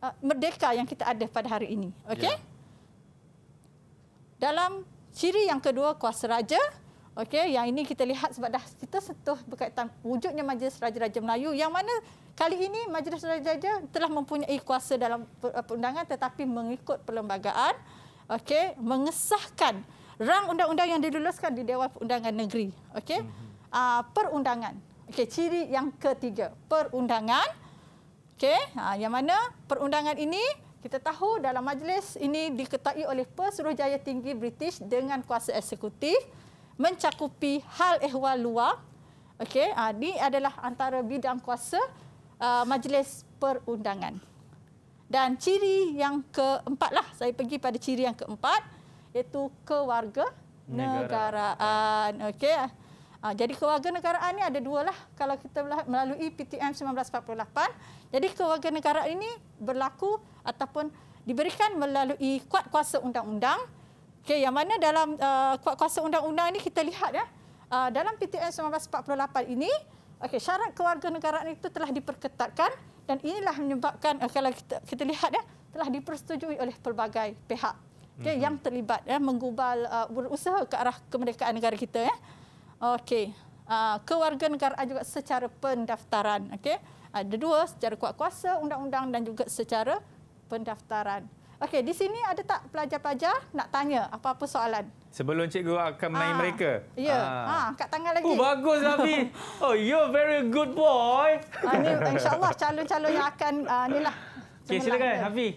uh, merdeka yang kita ada pada hari ini. Okey? Yeah. Dalam ciri yang kedua kuasa raja Okey, yang ini kita lihat sebab dah kita sentuh berkaitan wujudnya Majlis Raja-Raja Melayu yang mana kali ini Majlis Raja-Raja telah mempunyai kuasa dalam eh, perundangan tetapi mengikut perlembagaan okey, mengesahkan rang undang-undang yang diluluskan di Dewan Perundangan Negeri. Okey. Uh, perundangan. Okey, ciri yang ketiga, perundangan. Okey, uh, yang mana perundangan ini kita tahu dalam majlis ini diketuai oleh Pesuruhjaya Tinggi British dengan kuasa eksekutif mencakupi hal ehwal luar. Okey, uh, ah, ini adalah antara bidang kuasa uh, majlis perundangan. Dan ciri yang keempat lah, saya pergi pada ciri yang keempat, iaitu kewarga negaraan. Okey, uh, jadi kewarga negaraan ini ada dua lah kalau kita melalui PTM 1948. Jadi kewarga negaraan ini berlaku ataupun diberikan melalui kuat kuasa undang-undang Okey, yang mana dalam uh, kuasa undang-undang ini kita lihat ya. Uh, dalam PTN 1948 ini, okey, syarat kewarganegaraan itu telah diperketatkan dan inilah menyebabkan uh, kalau kita kita lihat ya, telah dipersetujui oleh pelbagai pihak. okay mm-hmm. yang terlibat ya menggubal uh, berusaha ke arah kemerdekaan negara kita ya. Okey. Uh, kewarganegaraan juga secara pendaftaran, okey. Ada dua, secara kuat kuasa undang-undang dan juga secara pendaftaran. Okey, di sini ada tak pelajar-pelajar nak tanya apa-apa soalan? Sebelum cikgu akan main ha. mereka. Ya, Ah, ha, ah, kat tangan lagi. Oh, bagus Abi. Oh, you're very good boy. Ha, ah, ini insyaAllah calon-calon yang akan uh, ni lah. Okey, silakan lah. Hafi.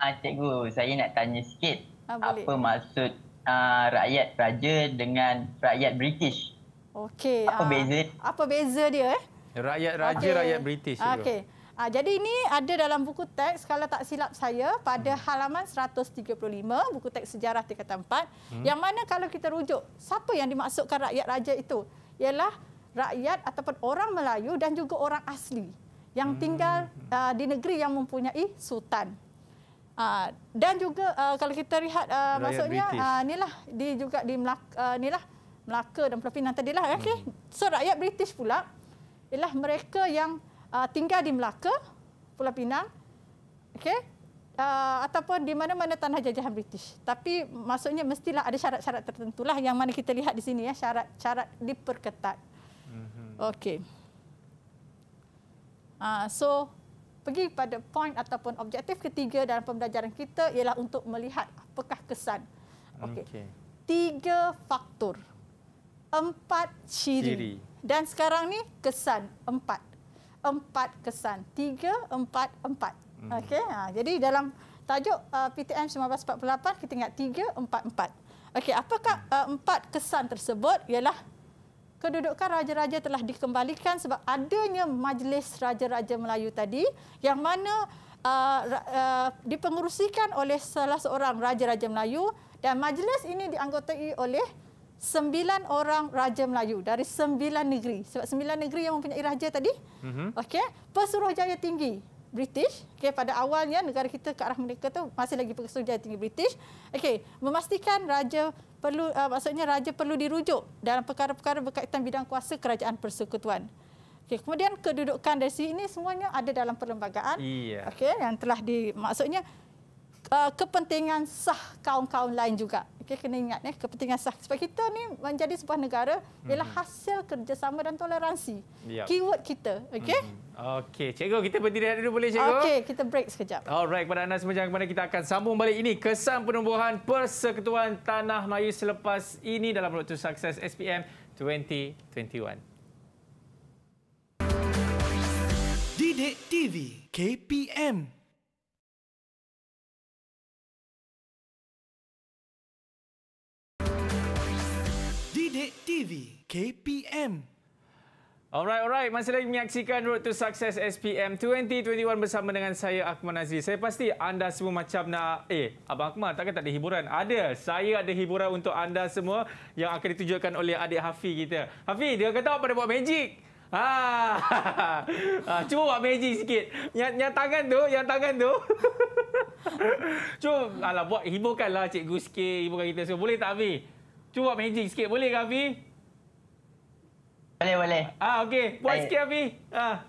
Ha, cikgu, saya nak tanya sikit. Ha, apa maksud uh, rakyat raja dengan rakyat British? Okey. Apa ha. beza? Apa beza dia eh? Rakyat raja, okay. rakyat British. Okey. Ha, jadi ini ada dalam buku teks kalau tak silap saya pada hmm. halaman 135 buku teks sejarah tingkat 4 hmm. yang mana kalau kita rujuk siapa yang dimaksudkan rakyat raja itu ialah rakyat ataupun orang Melayu dan juga orang asli yang hmm. tinggal hmm. uh, di negeri yang mempunyai sultan. Uh, dan juga uh, kalau kita lihat uh, maksudnya uh, inilah di juga di Melaka uh, inilah Melaka dan Filipina tadilah okey. Hmm. So rakyat British pula ialah mereka yang uh, tinggal di Melaka, Pulau Pinang, okay? Uh, ah, ataupun di mana-mana tanah jajahan British. Tapi maksudnya mestilah ada syarat-syarat tertentu lah yang mana kita lihat di sini ya syarat-syarat diperketat. Mhm. Okay. Uh, ah, so pergi pada point ataupun objektif ketiga dalam pembelajaran kita ialah untuk melihat apakah kesan. Okey. Okay. Tiga faktor, empat ciri. ciri. Dan sekarang ni kesan empat empat kesan. Tiga, empat, empat. Hmm. Ha, jadi dalam tajuk uh, PTM 1948, kita ingat tiga, empat, empat. okay. apakah uh, empat kesan tersebut? Ialah kedudukan raja-raja telah dikembalikan sebab adanya majlis raja-raja Melayu tadi yang mana uh, uh, dipengerusikan oleh salah seorang raja-raja Melayu dan majlis ini dianggotai oleh sembilan orang raja Melayu dari sembilan negeri. Sebab sembilan negeri yang mempunyai raja tadi. Mm-hmm. Okey. Pesuruhjaya tinggi British. Okey, pada awalnya negara kita ke arah mereka tu masih lagi pesuruhjaya tinggi British. Okey, memastikan raja perlu uh, maksudnya raja perlu dirujuk dalam perkara-perkara berkaitan bidang kuasa kerajaan persekutuan. Okey, kemudian kedudukan dari sini semuanya ada dalam perlembagaan. Yeah. Okey, yang telah dimaksudnya uh, kepentingan sah kaum-kaum lain juga. Okay, kena ingat ya kepentingan sah sebab kita ni menjadi sebuah negara ialah hmm. hasil kerjasama dan toleransi. Yep. Keyword kita. okay? Mm-hmm. Okey, cikgu kita berdiri dulu boleh cikgu? Okey, kita break sekejap. Alright, kepada anda semua jangan ke mana kita akan sambung balik ini kesan penubuhan Persekutuan Tanah Melayu selepas ini dalam Road sukses SPM 2021. Didik TV KPM TV KPM. Alright, alright. Masih lagi menyaksikan Road to Success SPM 2021 bersama dengan saya, Akmal Nazri. Saya pasti anda semua macam nak... Eh, Abang Akmal, takkan tak ada hiburan? Ada. Saya ada hiburan untuk anda semua yang akan ditujukan oleh adik Hafi kita. Hafi, dia kata apa dia buat magic? Ha. ha, cuba buat magic sikit. Yang, yang tangan tu, yang tangan tu. cuba, alah, buat hiburkanlah cikgu sikit, hiburkan kita semua. Boleh tak, Hafi? Cuba buat magic sikit. Boleh ke, Hafi? Boleh, boleh. Ah, okey. Puas sikit, Afi. Ah.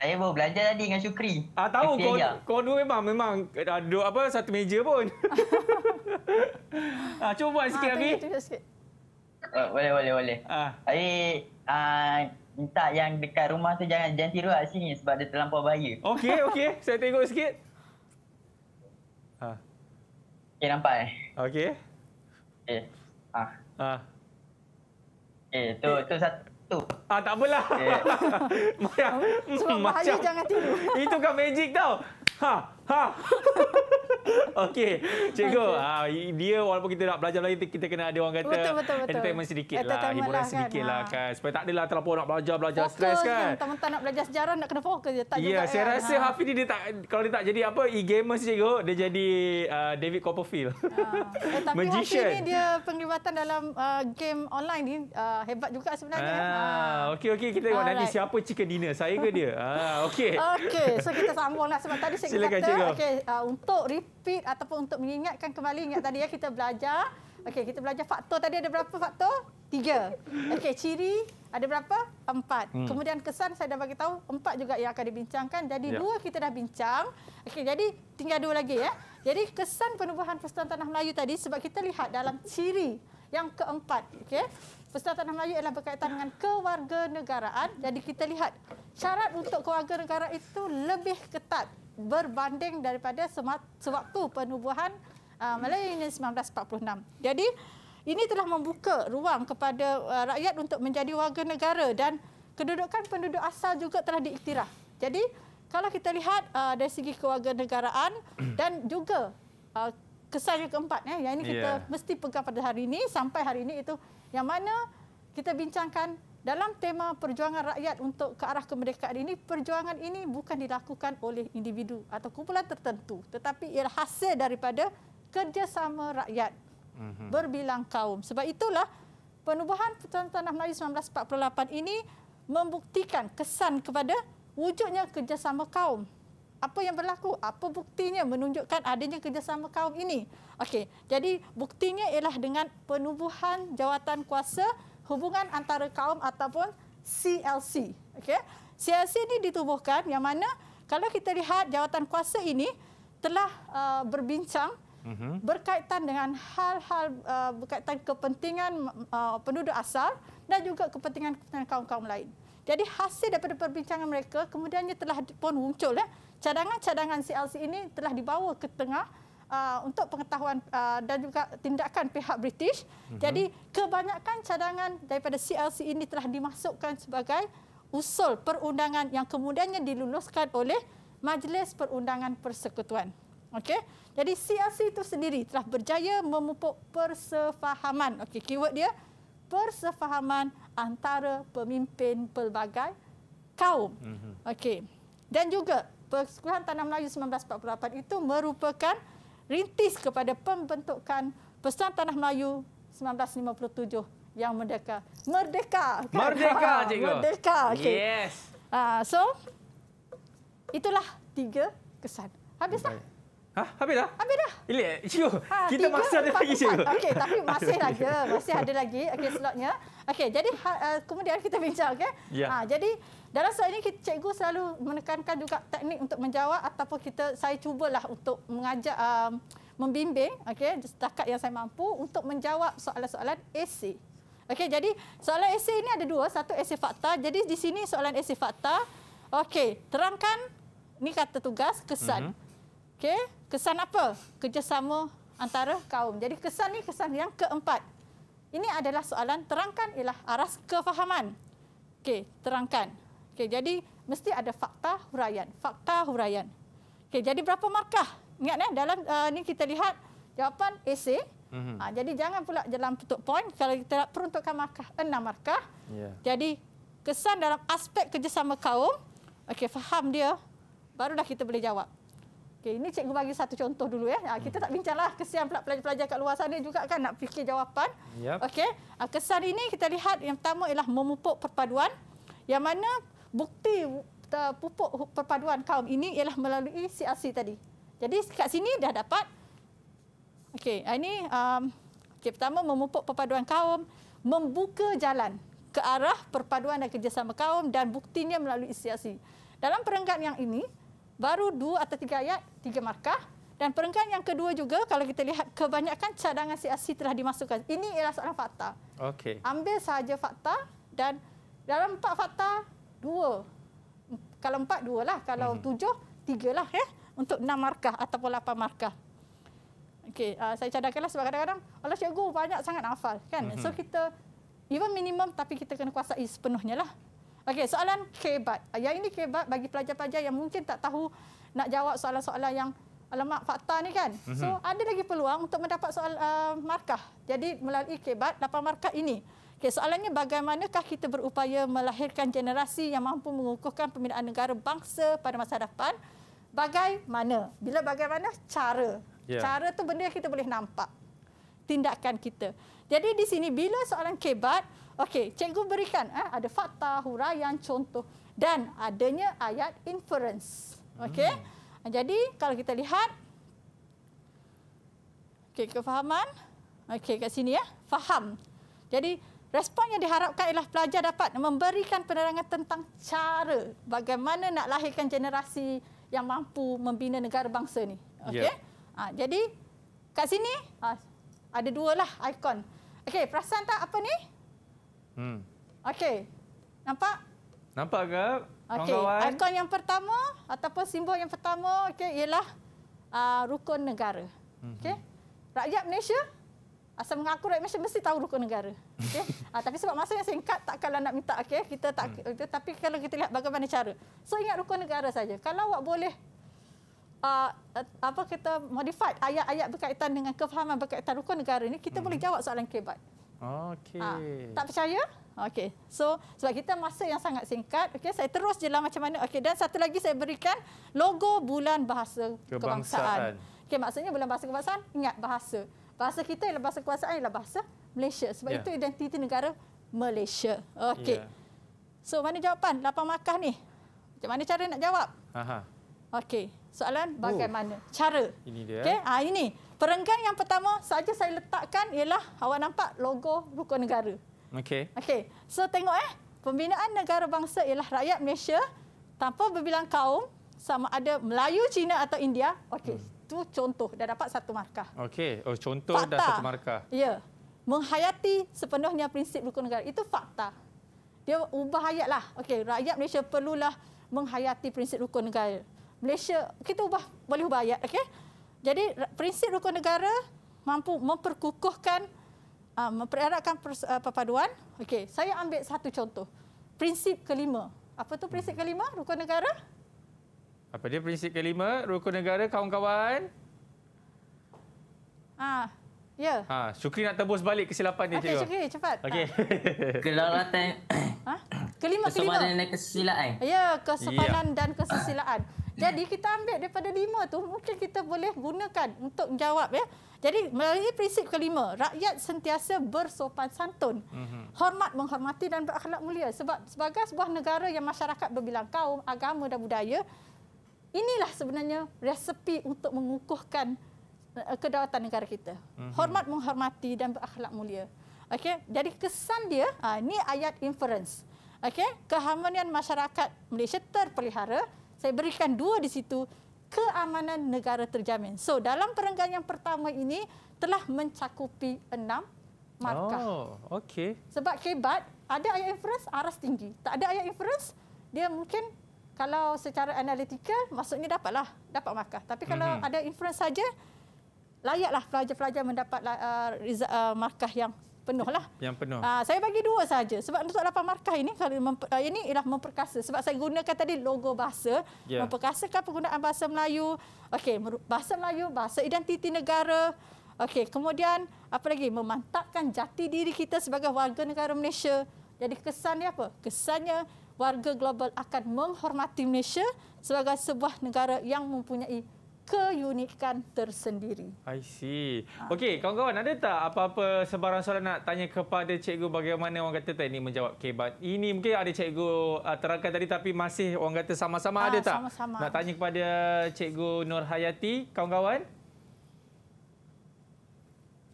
Saya baru belajar tadi dengan Syukri. Ah, tahu. Kau, kau dua memang, memang eh, ada apa, satu meja pun. ah, cuba buat sikit, Afi. Ah, oh, boleh, boleh, boleh. Ah. Saya ah, minta yang dekat rumah tu jangan jangan tiru kat lah sini sebab dia terlampau bahaya. Okey, okey. Saya tengok sikit. Ah. Okey, nampak eh? Okey. Okey. Ah. Ah. Eh, tu, tu satu tu. Ah tak apalah. Eh. Hmm, macam bahaya jangan tidur. Itu kan magic tau. Ha, ha. Okey, cikgu, okay. Uh, ah, dia walaupun kita nak belajar lagi kita kena ada orang kata entertainment sedikit lah, entertainment lah, hiburan lah, sedikit lah ah. kan. Supaya tak adalah terlalu nak belajar belajar fokus stres kan. Fokus kan. nak belajar sejarah nak kena fokus je tak yeah, juga. saya kan, rasa ha. Hafiz ni dia tak kalau dia tak jadi apa e-gamer cikgu, dia jadi uh, David Copperfield. Uh, eh, tapi Magician. Hafiz ni dia penglibatan dalam uh, game online ni uh, hebat juga sebenarnya. Ah, uh, okey okey kita tengok nanti siapa chicken dinner, saya ke dia? Ah, uh, okey. Okey, so kita sambunglah sebab tadi saya Silakan, kata okey uh, untuk report repeat ataupun untuk mengingatkan kembali ingat tadi ya kita belajar. Okey, kita belajar faktor tadi ada berapa faktor? Tiga. Okey, ciri ada berapa? Empat. Hmm. Kemudian kesan saya dah bagi tahu empat juga yang akan dibincangkan. Jadi ya. dua kita dah bincang. Okey, jadi tinggal dua lagi ya. Jadi kesan penubuhan Persatuan Tanah Melayu tadi sebab kita lihat dalam ciri yang keempat. Okey. Pesta Tanah Melayu ialah berkaitan dengan kewarganegaraan. Jadi kita lihat syarat untuk kewarganegaraan itu lebih ketat berbanding daripada sewaktu penubuhan uh, Malaysia ini 1946. Jadi ini telah membuka ruang kepada uh, rakyat untuk menjadi warga negara dan kedudukan penduduk asal juga telah diiktiraf. Jadi kalau kita lihat uh, dari segi kewarganegaraan dan juga uh, kesan yang keempat eh yang ini kita yeah. mesti pegang pada hari ini sampai hari ini itu yang mana kita bincangkan dalam tema perjuangan rakyat untuk ke arah kemerdekaan ini perjuangan ini bukan dilakukan oleh individu atau kumpulan tertentu tetapi ia hasil daripada kerjasama rakyat mm-hmm. berbilang kaum sebab itulah penubuhan Pertuan Tanah Melayu 1948 ini membuktikan kesan kepada wujudnya kerjasama kaum apa yang berlaku? Apa buktinya menunjukkan adanya kerjasama kaum ini? Okey, jadi buktinya ialah dengan penubuhan jawatan kuasa hubungan antara kaum ataupun CLC. Okey. CLC ini ditubuhkan yang mana kalau kita lihat jawatan kuasa ini telah uh, berbincang mhm. berkaitan dengan hal-hal uh, berkaitan kepentingan uh, penduduk asal dan juga kepentingan kaum-kaum lain. Jadi hasil daripada perbincangan mereka kemudiannya telah pun muncul eh, cadangan-cadangan CLC ini telah dibawa ke tengah uh, untuk pengetahuan uh, dan juga tindakan pihak British. Uh mhm. -huh. Jadi kebanyakan cadangan daripada CLC ini telah dimasukkan sebagai usul perundangan yang kemudiannya diluluskan oleh Majlis Perundangan Persekutuan. Okey. Jadi CLC itu sendiri telah berjaya memupuk persefahaman. Okey, keyword dia persefahaman antara pemimpin pelbagai kaum. Mhm. Okey. Dan juga Persekutuan Tanah Melayu 1948 itu merupakan rintis kepada pembentukan Persekutuan Tanah Melayu 1957 yang merdeka. Merdeka. Kan? Merdeka, ha, cikgu. Merdeka. Okay. Yes. Uh, so, itulah tiga kesan. Habis dah? Ha, habis dah? Habis dah. Ili, cikgu, ha, kita tiga, masih ada empat, lagi, cikgu. Okey, tapi masih lagi. Masih ada lagi okay, slotnya. Okey, jadi uh, kemudian kita bincang. Okay? Yeah. Ha, jadi, dalam soal ini kita cikgu selalu menekankan juga teknik untuk menjawab ataupun kita saya cubalah untuk mengajak um, membimbing okey setakat yang saya mampu untuk menjawab soalan-soalan esei. Okey jadi soalan esei ini ada dua, satu esei fakta. Jadi di sini soalan esei fakta. Okey, terangkan ni kata tugas kesan. Mm -hmm. Okey, kesan apa? Kerjasama antara kaum. Jadi kesan ni kesan yang keempat. Ini adalah soalan terangkan ialah aras kefahaman. Okey, terangkan. Okey, jadi mesti ada fakta huraian. Fakta huraian. Okey, jadi berapa markah? Ingat eh dalam uh, ni kita lihat jawapan esei. Mm-hmm. Ha, ah, jadi jangan pula dalam petuk point kalau kita nak peruntukkan markah enam markah. Yeah. Jadi kesan dalam aspek kerjasama kaum. Okey, faham dia. Barulah kita boleh jawab. Okey, ini cikgu bagi satu contoh dulu ya. Ha, kita tak mhm. bincanglah kesian pula pelajar-pelajar kat luar sana juga kan nak fikir jawapan. Yep. Okey. Ha, kesan ini kita lihat yang pertama ialah memupuk perpaduan yang mana bukti uh, pupuk perpaduan kaum ini ialah melalui CRC tadi. Jadi kat sini dah dapat. Okey, ah, ini um, okay, pertama memupuk perpaduan kaum, membuka jalan ke arah perpaduan dan kerjasama kaum dan buktinya melalui CRC. Dalam perenggan yang ini, baru dua atau tiga ayat, tiga markah. Dan perenggan yang kedua juga, kalau kita lihat kebanyakan cadangan CRC telah dimasukkan. Ini ialah soalan fakta. Okey. Ambil sahaja fakta dan dalam empat fakta, dua. Kalau empat, dua lah. Kalau hmm. tujuh, tiga lah. Ya? Untuk enam markah ataupun lapan markah. Okey, uh, saya cadangkanlah sebab kadang-kadang Allah Cikgu banyak sangat hafal. Kan? Hmm. So, mhm. kita even minimum tapi kita kena kuasai sepenuhnya lah. Okey, soalan kebat. Ah, yang ini kebat bagi pelajar-pelajar yang mungkin tak tahu nak jawab soalan-soalan yang alamak fakta ni kan. So, mhm. ada lagi peluang untuk mendapat soal uh, markah. Jadi, melalui kebat, dapat markah ini. Okay, soalannya bagaimanakah kita berupaya melahirkan generasi yang mampu mengukuhkan pembinaan negara bangsa pada masa depan? Bagaimana? Bila bagaimana? Cara. Yeah. Cara tu benda yang kita boleh nampak. Tindakan kita. Jadi di sini bila soalan kebat, okay, cikgu berikan eh, ada fakta, huraian, contoh dan adanya ayat inference. Okay. Hmm. Jadi kalau kita lihat okay, kefahaman? Okay, kat sini ya. Faham. Jadi Respon yang diharapkan ialah pelajar dapat memberikan penerangan tentang cara bagaimana nak lahirkan generasi yang mampu membina negara bangsa ni. Okey. Yeah. Ya. Ha, jadi kat sini ha, ada dua lah ikon. Okey, perasan tak apa ni? Hmm. Okey. Nampak? Nampak ke? Okey, ikon yang pertama ataupun simbol yang pertama okey ialah uh, rukun negara. Mm-hmm. Okey. Rakyat Malaysia Asal mengaku right mesti mesti tahu rukun negara. Okey. ha, tapi sebab masa yang singkat takkanlah nak minta okey. Kita tak hmm. kita, tapi kalau kita lihat bagaimana cara. So ingat rukun negara saja. Kalau awak boleh uh, apa kita modify ayat-ayat berkaitan dengan kefahaman berkaitan rukun negara ni kita hmm. boleh jawab soalan kebat. Okey. Ha, tak percaya? Okey. So sebab kita masa yang sangat singkat, okey saya terus je lah macam mana. Okey dan satu lagi saya berikan logo bulan bahasa kebangsaan. kebangsaan. Okey maksudnya bulan bahasa kebangsaan ingat bahasa. Bahasa kita ialah bahasa kekuasaan ialah bahasa Malaysia. Sebab yeah. itu identiti negara Malaysia. Okey. Yeah. So, mana jawapan? Lapan markah ni. Macam mana cara nak jawab? Aha. Okey. Soalan bagaimana? Oh. Cara. Ini dia. Okey. Eh. Ha, ini. Perenggan yang pertama saja saya letakkan ialah awak nampak logo rukun negara. Okey. Okey. So, tengok eh. Pembinaan negara bangsa ialah rakyat Malaysia tanpa berbilang kaum sama ada Melayu, Cina atau India. Okey. Hmm itu contoh dah dapat satu markah. Okey, oh, contoh fakta. dah satu markah. Ya. Menghayati sepenuhnya prinsip rukun negara itu fakta. Dia ubah ayatlah. Okey, rakyat Malaysia perlulah menghayati prinsip rukun negara. Malaysia kita ubah boleh ubah ayat, okey. Jadi prinsip rukun negara mampu memperkukuhkan uh, mempereratkan ah, perpaduan. Okey, saya ambil satu contoh. Prinsip kelima. Apa tu prinsip kelima rukun negara? Apa dia prinsip kelima? Rukun negara, kawan-kawan. Ah, ya. Yeah. Ha, Syukri nak tebus balik kesilapan dia. Okey, Syukri, cepat. Okey. Ah. Kelaratan. Ha? Kelima, kelima. Kesempatan dan kesilaan. Ya, kesempatan yeah. dan kesilaan. Jadi kita ambil daripada lima tu mungkin kita boleh gunakan untuk menjawab ya. Jadi melalui prinsip kelima, rakyat sentiasa bersopan santun. Mhm. Hormat menghormati dan berakhlak mulia sebab sebagai sebuah negara yang masyarakat berbilang kaum, agama dan budaya, Inilah sebenarnya resepi untuk mengukuhkan eh, kedaulatan negara kita. Mhm. Hormat menghormati dan berakhlak mulia. Okey, jadi kesan dia, ha, ini ayat inference. Okey, keharmonian masyarakat Malaysia terpelihara. Saya berikan dua di situ, keamanan negara terjamin. So, dalam perenggan yang pertama ini telah mencakupi enam markah. Oh, okey. Sebab kebat, ada ayat inference aras tinggi. Tak ada ayat inference dia mungkin kalau secara analitikal maksudnya dapatlah dapat markah tapi kalau mm-hmm. ada inference saja layaklah pelajar-pelajar mendapat uh, result, uh, markah yang penuh lah. Yang penuh. Uh, saya bagi dua saja sebab untuk 8 markah ini kalau uh, ini ialah memperkasa sebab saya gunakan tadi logo bahasa yeah. memperkasakan penggunaan bahasa Melayu. Okey, bahasa Melayu, bahasa identiti negara. Okey, kemudian apa lagi? Memantapkan jati diri kita sebagai warga negara Malaysia. Jadi kesannya apa? Kesannya warga global akan menghormati Malaysia sebagai sebuah negara yang mempunyai keunikan tersendiri. I see. Okey, kawan-kawan ada tak apa-apa sebarang soalan nak tanya kepada cikgu bagaimana orang kata tadi menjawab kebat. Ini mungkin ada cikgu uh, terangkan tadi tapi masih orang kata sama-sama ha, ada ah, tak? Sama-sama. Nak tanya kepada cikgu Nur Hayati, kawan-kawan?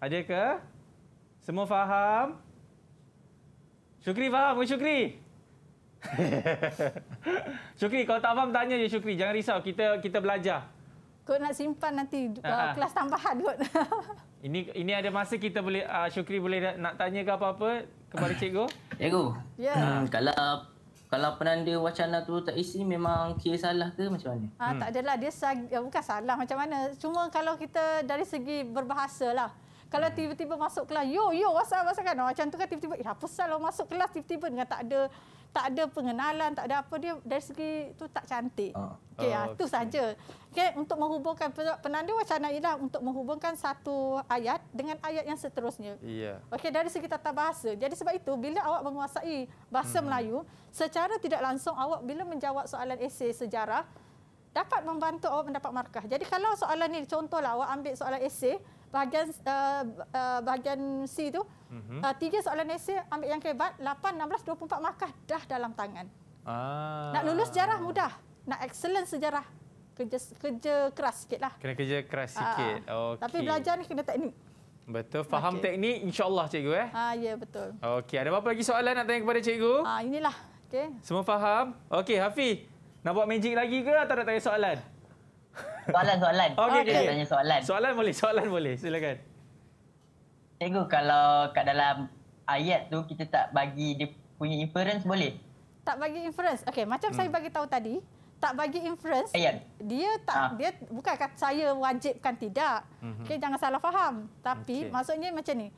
Ada ke? Semua faham? Syukri faham, Syukri. Syukri, kalau tak faham tanya je Syukri. Jangan risau, kita kita belajar. Kau nak simpan nanti uh, ah, ah. kelas tambahan kot. ini ini ada masa kita boleh uh, Syukri boleh nak, nak tanya ke apa-apa kepada cikgu? Cikgu. Ya. Yeah. Hmm, kalau kalau penanda wacana tu tak isi memang kira salah ke macam mana? Ah hmm. tak adalah dia sag, ya, bukan salah macam mana. Cuma kalau kita dari segi berbahasa lah. Kalau hmm. tiba-tiba masuk kelas, yo yo WhatsApp WhatsApp kan macam tu kan tiba-tiba eh apa salah masuk kelas tiba-tiba dengan tak ada tak ada pengenalan, tak ada apa dia dari segi itu tak cantik. Uh. Okey, oh, ah, itu okay. saja. Okey, untuk menghubungkan penanda wacana ialah untuk menghubungkan satu ayat dengan ayat yang seterusnya. Iya. Yeah. Okey, dari segi tata bahasa. Jadi sebab itu bila awak menguasai bahasa hmm. Melayu, secara tidak langsung awak bila menjawab soalan esei sejarah dapat membantu awak mendapat markah. Jadi kalau soalan ni contohlah awak ambil soalan esei bahagian uh, uh, bahagian C tu uh -huh. uh, tiga soalan esei ambil yang hebat 8 16 24 markah dah dalam tangan. Ah. Nak lulus sejarah mudah. Nak excellent sejarah kerja kerja keras sikitlah. Kena kerja keras ah, ah. sikit. Uh, okay. Tapi belajar ni kena teknik. Betul, faham okay. teknik insya-Allah cikgu eh. Ha ya betul. Okey, ada apa lagi soalan nak tanya kepada cikgu? Ah inilah. okay. Semua faham? Okey, Hafiz Nak buat magic lagi ke atau nak tanya soalan? Soalan-soalan. Oh, okey, okay. tanya soalan. Soalan boleh, soalan boleh. Silakan. Cikgu, kalau kat dalam ayat tu kita tak bagi dia punya inference boleh? Tak bagi inference. Okey, macam hmm. saya bagi tahu tadi, tak bagi inference. Ayat. Dia tak ha. dia bukan kata saya wajibkan tidak. Hmm. Okey, jangan salah faham. Tapi okay. maksudnya macam ni.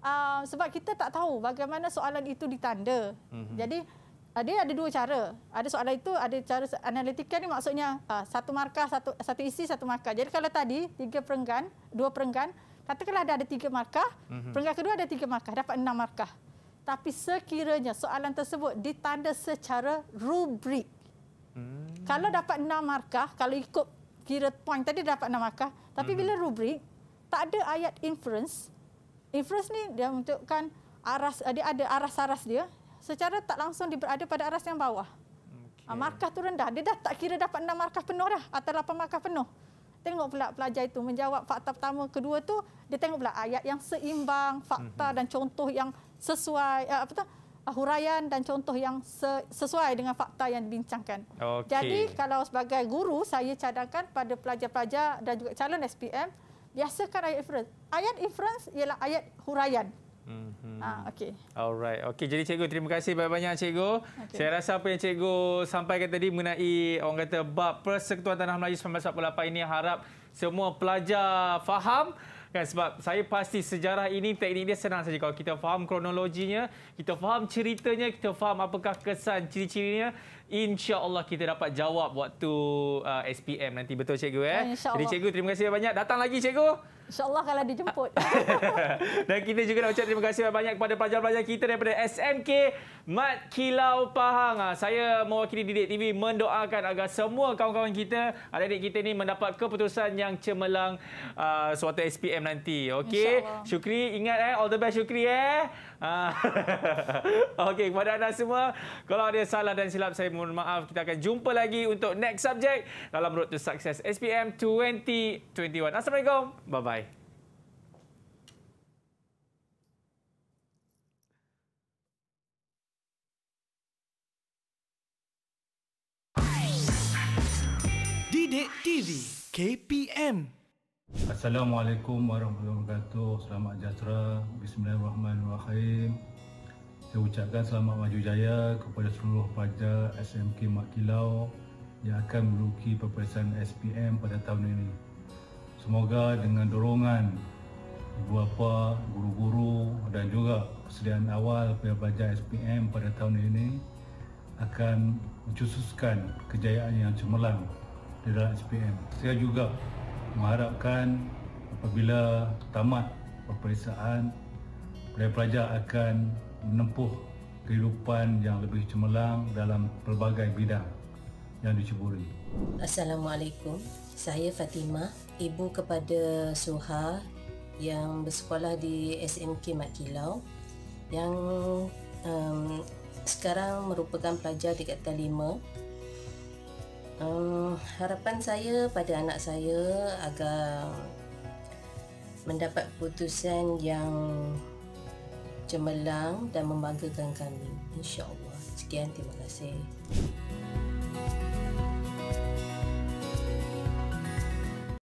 Uh, sebab kita tak tahu bagaimana soalan itu ditanda. Hmm. Jadi, ada ah, ada dua cara. Ada soalan itu ada cara analitikal ni maksudnya uh, satu markah satu satu isi satu markah. Jadi kalau tadi tiga perenggan, dua perenggan, katakanlah ada ada tiga markah, mm-hmm. perenggan kedua ada tiga markah, dapat enam markah. Tapi sekiranya soalan tersebut ditanda secara rubrik. Mm-hmm. Kalau dapat enam markah, kalau ikut kira point tadi dapat enam markah, tapi mm-hmm. bila rubrik tak ada ayat inference. Inference ni dia menunjukkan aras dia ada aras-aras dia secara tak langsung dia berada pada aras yang bawah. Hmm, okay. Ah, markah tu rendah. Dia dah tak kira dapat 6 markah penuh dah atau 8 markah penuh. Tengok pula pelajar itu menjawab fakta pertama, kedua tu dia tengok pula ayat yang seimbang, fakta mhm. dan contoh yang sesuai eh, apa tu? Ah, huraian dan contoh yang sesuai dengan fakta yang dibincangkan. Okay. Jadi kalau sebagai guru saya cadangkan pada pelajar-pelajar dan juga calon SPM biasakan ayat inference. Ayat inference ialah ayat huraian. Hmm. Hmm. Ah, okay. Alright. okay. jadi cikgu terima kasih banyak-banyak cikgu. Okay. Saya rasa apa yang cikgu sampaikan tadi mengenai orang kata bab Persekutuan Tanah Melayu 1948 ini harap semua pelajar faham kan sebab saya pasti sejarah ini teknik dia senang saja kalau kita faham kronologinya, kita faham ceritanya, kita faham apakah kesan ciri-cirinya, insya-Allah kita dapat jawab waktu uh, SPM nanti betul cikgu eh. Ya, jadi cikgu terima kasih banyak. Datang lagi cikgu. InsyaAllah kalau dia jemput. Dan kita juga nak ucap terima kasih banyak kepada pelajar-pelajar kita daripada SMK Mat Kilau Pahang. Ah, saya mewakili Didik TV mendoakan agar semua kawan-kawan kita, adik-adik kita ini mendapat keputusan yang cemerlang uh, suatu SPM nanti. Okey, Syukri ingat eh. All the best Syukri eh. Ah. Okey, kepada anda semua, kalau ada salah dan silap saya mohon maaf. Kita akan jumpa lagi untuk next subject dalam Road to Success SPM 2021. Assalamualaikum. Bye-bye. Didik TV KPM Assalamualaikum warahmatullahi wabarakatuh Selamat sejahtera Bismillahirrahmanirrahim Saya ucapkan selamat maju jaya kepada seluruh pelajar SMK Mak Kilau yang akan meluki peperiksaan SPM pada tahun ini Semoga dengan dorongan ibu bapa, guru-guru dan juga persediaan awal pelajar SPM pada tahun ini akan mencususkan kejayaan yang cemerlang di dalam SPM. Saya juga mengharapkan apabila tamat peperiksaan pelajar-pelajar akan menempuh kehidupan yang lebih cemerlang dalam pelbagai bidang yang diceburi. Assalamualaikum. Saya Fatimah, ibu kepada Suha yang bersekolah di SMK Mat Kilau yang um, sekarang merupakan pelajar dekat Talima Um, harapan saya pada anak saya agar mendapat putusan yang cemerlang dan membanggakan kami. Insya Allah. Sekian, terima kasih.